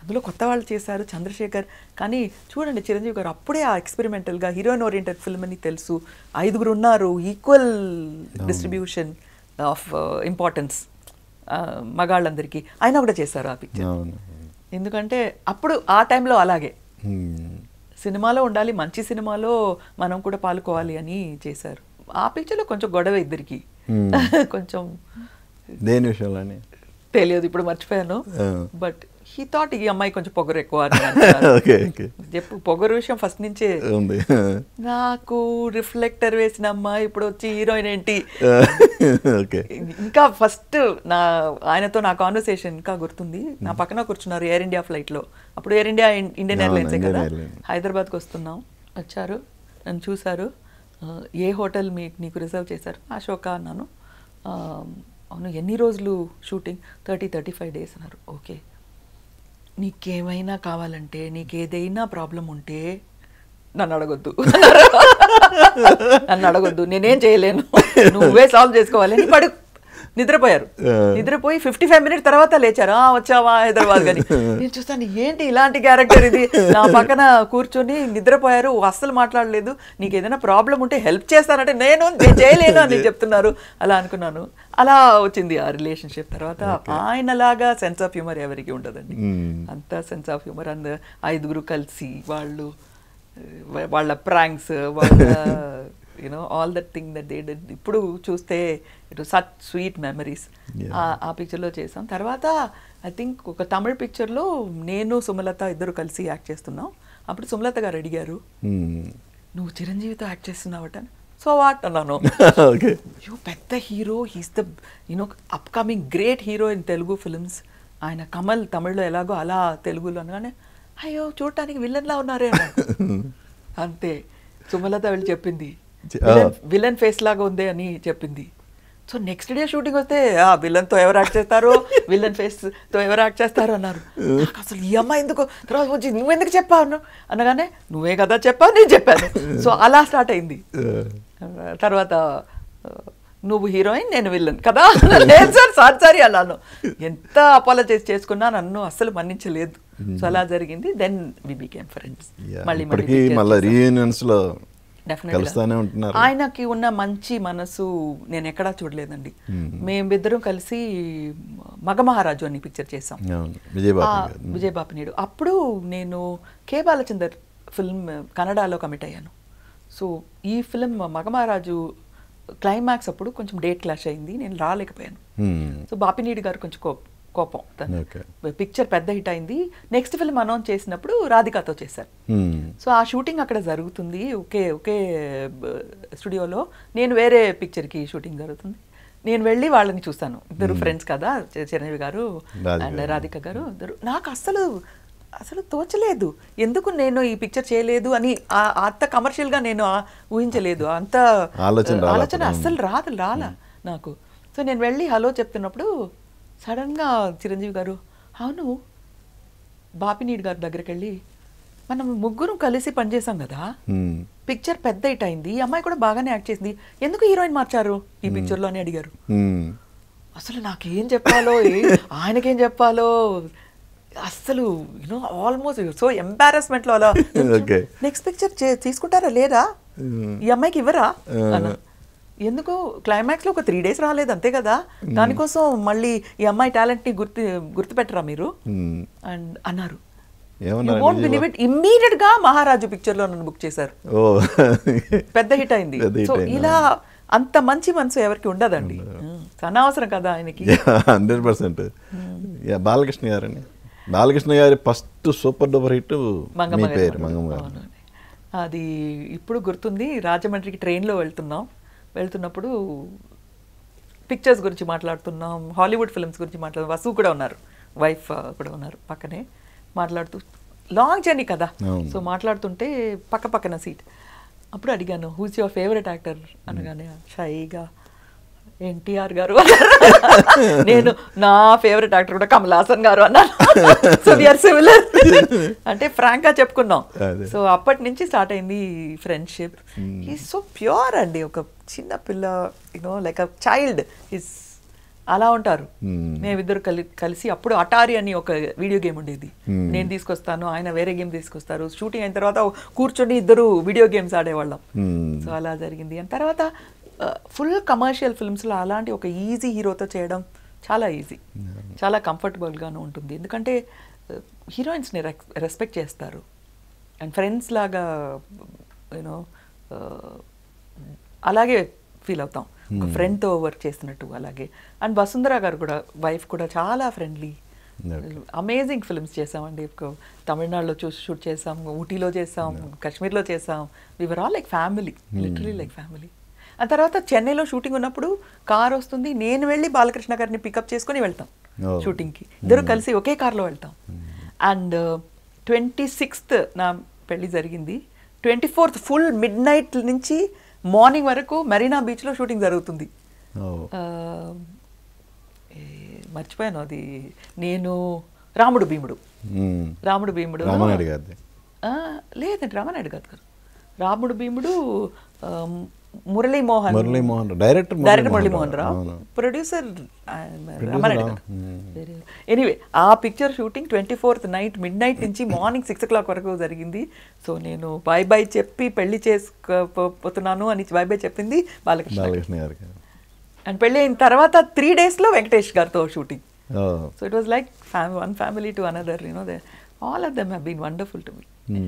అందులో కొత్త వాళ్ళు చేశారు చంద్రశేఖర్ కానీ చూడండి చిరంజీవి గారు అప్పుడే ఆ ఎక్స్పెరిమెంటల్గా హీరోయిన్ ఓరియంటెడ్ ఫిల్మ్ అని తెలుసు ఐదుగురు ఉన్నారు ఈక్వల్ డిస్ట్రిబ్యూషన్ ఆఫ్ ఇంపార్టెన్స్ మగాళ్ళందరికీ అయినా కూడా చేశారు ఆ పిక్చర్ ఎందుకంటే అప్పుడు ఆ టైంలో అలాగే సినిమాలో ఉండాలి మంచి సినిమాలో మనం కూడా పాల్గొవాలి అని చేశారు ఆ పిక్చర్లో కొంచెం గొడవ ఇద్దరికి కొంచెం దేని విషయంలోనే తెలియదు ఇప్పుడు మర్చిపోయాను బట్ హీ థాట్ ఈ అమ్మాయి కొంచెం పొగరు ఎక్కువ చెప్పు పొగరు విషయం ఫస్ట్ నుంచే ఉంది నాకు రిఫ్లెక్టర్ వేసిన అమ్మాయి ఇప్పుడు వచ్చి హీరోయిన్ ఏంటి ఇంకా ఫస్ట్ నా ఆయనతో నా కాన్వర్సేషన్ ఇంకా గుర్తుంది నా hmm. పక్కన కూర్చున్నారు ఎయిర్ ఇండియా ఫ్లైట్ లో అప్పుడు ఎయిర్ ఇండియా ఇండియన్ ఎయిర్లైన్సే కదా హైదరాబాద్కి వస్తున్నాం వచ్చారు నన్ను చూసారు ఏ హోటల్ మీ నీకు రిజర్వ్ చేశారు అశోక అన్నాను అవును ఎన్ని రోజులు shooting thirty thirty five days అన్నారు ఓకే నీకేమైనా కావాలంటే నీకేదైనా ప్రాబ్లం ఉంటే నన్ను అడగొద్దు నన్ను అడగొద్దు నేనేం చేయలేను నువ్వే సాల్వ్ చేసుకోవాలి పడు నిద్రపోయారు నిద్రపోయి ఫిఫ్టీ ఫైవ్ మినిట్స్ తర్వాత లేచారు ఆ వచ్చావా హైదరాబాద్ గాని నేను చూస్తాను ఏంటి ఇలాంటి క్యారెక్టర్ ఇది నా పక్కన కూర్చొని నిద్రపోయారు అస్సలు మాట్లాడలేదు నీకు ఏదైనా ప్రాబ్లం ఉంటే హెల్ప్ చేస్తానంటే నేను చేయలేను అని చెప్తున్నారు అలా అనుకున్నాను అలా వచ్చింది ఆ రిలేషన్షిప్ తర్వాత ఆయనలాగా సెన్స్ ఆఫ్ హ్యూమర్ ఎవరికి ఉండదండి అంతా సెన్స్ ఆఫ్ హ్యూమర్ అంద ఐదుగురు కలిసి వాళ్ళు వాళ్ళ ప్రాంక్స్ వాళ్ళ you know all that thing that dead ఇప్పుడు చూస్తే ఇటు సచ్ స్వీట్ మెమరీస్ ఆ పిక్చర్లో చేసాం తర్వాత ఐ థింక్ ఒక తమిళ పిక్చర్లో నేను సుమలత ఇద్దరు కలిసి యాక్ట్ చేస్తున్నాం అప్పుడు సుమలత గారు అడిగారు నువ్వు చిరంజీవితో యాక్ట్ చేస్తున్నావు చేస్తున్నావట సో వాట్ అన్నాను యూ పెద్ద hero he's the you know upcoming great hero in Telugu films ఆయన కమల్ తమిళ్లో ఎలాగో అలా తెలుగులో అనగానే అయ్యో చూడటానికి విలన్లా ఉన్నారే అంతే సుమలత వెళ్ళి చెప్పింది విలన్ ఫేస్ లాగా ఉంది అని చెప్పింది సో నెక్స్ట్ డే షూటింగ్ వస్తే ఆ విలన్తో ఎవరు యాక్ట్ చేస్తారు విలన్ ఫేస్తో ఎవరు యాక్ట్ చేస్తారు అన్నారు అసలు ఈ అమ్మాయి ఎందుకు తర్వాత వచ్చి నువ్వెందుకు చెప్పావు అనగానే నువ్వే కదా చెప్పావు నేను చెప్పాను సో అలా స్టార్ట్ అయింది తర్వాత నువ్వు హీరోయిన్ నేను విల్లన్ కదా లేదు సార్ సార్ సారీ అలాను ఎంత అపాలజైజ్ చేసుకున్నా నన్ను అస్సలు మన్నించలేదు సో అలా hmm. జరిగింది దెన్ వి బికేమ్ ఫ్రెండ్స్ మళ్ళీ లో కలుస్తానే ఉంటున్నారు ఆయనకి ఉన్న మంచి మనసు నేను ఎక్కడా చూడలేదండి hmm. మేమిద్దరం కలిసి మగమహారాజు అని పిక్చర్ చేసాం hmm. నేడు అప్పుడు నేను కే బాలచందర్ ఫిల్మ్ కన్నడలో కమిట్ అయ్యాను సో ఈ ఫిలిం మగమహారాజు క్లైమాక్స్ అప్పుడు కొంచెం డేట్ క్లాష్ అయింది నేను రాలేకపోయాను hmm. సో బాపినీడి గారు కొంచెం కోపం తను పిక్చర్ పెద్ద హిట్ అయింది నెక్స్ట్ ఫిల్మ్ అనౌన్స్ చేసినప్పుడు రాధికాతో చేశారు hmm. సో ఆ షూటింగ్ అక్కడ జరుగుతుంది ఒకే ఒకే స్టూడియోలో నేను వేరే పిక్చర్కి షూటింగ్ జరుగుతుంది నేను వెళ్ళి వాళ్ళని చూస్తాను ఇద్దరు ఫ్రెండ్స్ hmm. కదా చిరంజీవి గారు అండ్ రాధిక గారు ఇద్దరు నాకు అస్సలు అసలు తోచలేదు ఎందుకు నేను ఈ పిక్చర్ చేయలేదు అని అంత కమర్షియల్ గా నేను ఊహించలేదు అంత ఆలోచన అస్సలు రాదు రాలా నాకు సో నేను వెళ్ళి హలో చెప్తున్నప్పుడు సడన్ గా చిరంజీవి గారు అవును బాపినీడి గారి దగ్గరికి వెళ్ళి మనం ముగ్గురు కలిసి పనిచేసాం కదా పిక్చర్ పెద్ద ఇట్ అయింది ఈ అమ్మాయి కూడా బాగానే యాక్ట్ చేసింది ఎందుకు హీరోయిన్ మార్చారు ఈ లో అని అడిగారు అసలు నాకేం చెప్పాలో ఆయనకేం చెప్పాలో అస్సలు యూనో ఆల్మోస్ట్ సో ఎంబారస్మెంట్లో అలా నెక్స్ట్ పిక్చర్ తీసుకుంటారా లేదా hmm. ఈ అమ్మాయికి ఇవ్వరా uh. ఎందుకు క్లైమాక్స్ లో ఒక త్రీ డేస్ రాలేదు అంతే కదా hmm. దానికోసం మళ్ళీ ఈ అమ్మాయి టాలెంట్ ని గుర్తు గుర్తుపెట్టరా మీరు hmm. అండ్ అన్నారు ఇమ్మీడియట్ గా మహారాజు పిక్చర్ లో నన్ను బుక్ చేశారు పెద్ద హిట్ అయింది సో ఇలా అంత మంచి మనసు ఎవరికి ఉండదండి అనవసరం కదా ఆయనకి హండ్రెడ్ పర్సెంట్ బాలకృష్ణ గారండి బాలకృష్ణ గారి ఫస్ట్ సూపర్ డూపర్ హిట్ మీ పేరు మంగమ్మ గారు అది ఇప్పుడు గుర్తుంది రాజమండ్రికి ట్రైన్లో వెళ్తున్నాం వెళ్తున్నప్పుడు పిక్చర్స్ గురించి మాట్లాడుతున్నాం హాలీవుడ్ ఫిల్మ్స్ గురించి మాట్లాడు వసు కూడా ఉన్నారు వైఫ్ కూడా ఉన్నారు పక్కనే మాట్లాడుతూ లాంగ్ జర్నీ కదా సో మాట్లాడుతుంటే పక్క పక్కన సీట్ అప్పుడు అడిగాను హూస్ యువర్ ఫేవరెట్ యాక్టర్ అనగానే షాయిగా ఎన్టీఆర్ గారు నేను నా ఫేవరెట్ యాక్టర్ కూడా కమల్ హాసన్ గారు అన్నారు సో విఆర్ సిమిలర్ అంటే గా చెప్పుకున్నాం సో అప్పటి నుంచి స్టార్ట్ అయింది ఫ్రెండ్షిప్ ఈ సో ప్యూర్ hmm. అండి ఒక చిన్న పిల్ల you know like a child is అలా ఉంటారు hmm. మేమిద్దరు కలి కలిసి అప్పుడు అటారి అని ఒక వీడియో గేమ్ ఉండేది hmm. నేను తీసుకొస్తాను ఆయన వేరే గేమ్ తీసుకొస్తారు షూటింగ్ అయిన తర్వాత కూర్చొని ఇద్దరు వీడియో గేమ్స్ ఆడేవాళ్ళం సో అలా జరిగింది అండ్ తర్వాత ఫుల్ కమర్షియల్ ఫిల్మ్స్లో అలాంటి ఒక ఈజీ హీరోతో చేయడం చాలా ఈజీ చాలా కంఫర్టబుల్గానే ఉంటుంది ఎందుకంటే హీరోయిన్స్ని రెస్పెక్ట్ చేస్తారు అండ్ ఫ్రెండ్స్ లాగా యూనో అలాగే ఫీల్ అవుతాం ఒక ఫ్రెండ్తో వర్క్ చేసినట్టు అలాగే అండ్ వసుంధర గారు కూడా వైఫ్ కూడా చాలా ఫ్రెండ్లీ అమేజింగ్ ఫిల్మ్స్ చేసామండి తమిళనాడులో చూసి షూట్ చేసాం ఊటీలో చేసాం కాశ్మీర్లో చేసాం we were all like family literally like family ఆ తర్వాత చెన్నైలో షూటింగ్ ఉన్నప్పుడు కార్ వస్తుంది నేను వెళ్ళి బాలకృష్ణ గారిని పికప్ చేసుకుని వెళ్తాం షూటింగ్కి ఇద్దరు కలిసి ఒకే కార్లో వెళ్తాం అండ్ ట్వంటీ సిక్స్త్ నా పెళ్ళి జరిగింది twenty fourth full midnight నుంచి మార్నింగ్ వరకు మెరీనా బీచ్లో షూటింగ్ జరుగుతుంది మర్చిపోయాను అది నేను రాముడు భీముడు రాముడు భీముడు లేదండి Rama Naidu garu Ramudu Bheemudu Muralimohan Muralimohan director director Muralimohan Rao producer anyway ఆ picture shooting twenty fourth night midnight నుంచి మార్నింగ్ సిక్స్ ఓ క్లాక్ వరకు జరిగింది సో నేను బాయ్ బాయ్ చెప్పి పెళ్లి చేసుకోపోతున్నాను అని బాయ్ బాయ్ చెప్పింది బాలకృష్ణ అండ్ పెళ్లి అయిన తర్వాత త్రీ డేస్లో వెంకటేష్ గారితో shooting so it was like one family to another you know they all of them have been wonderful to me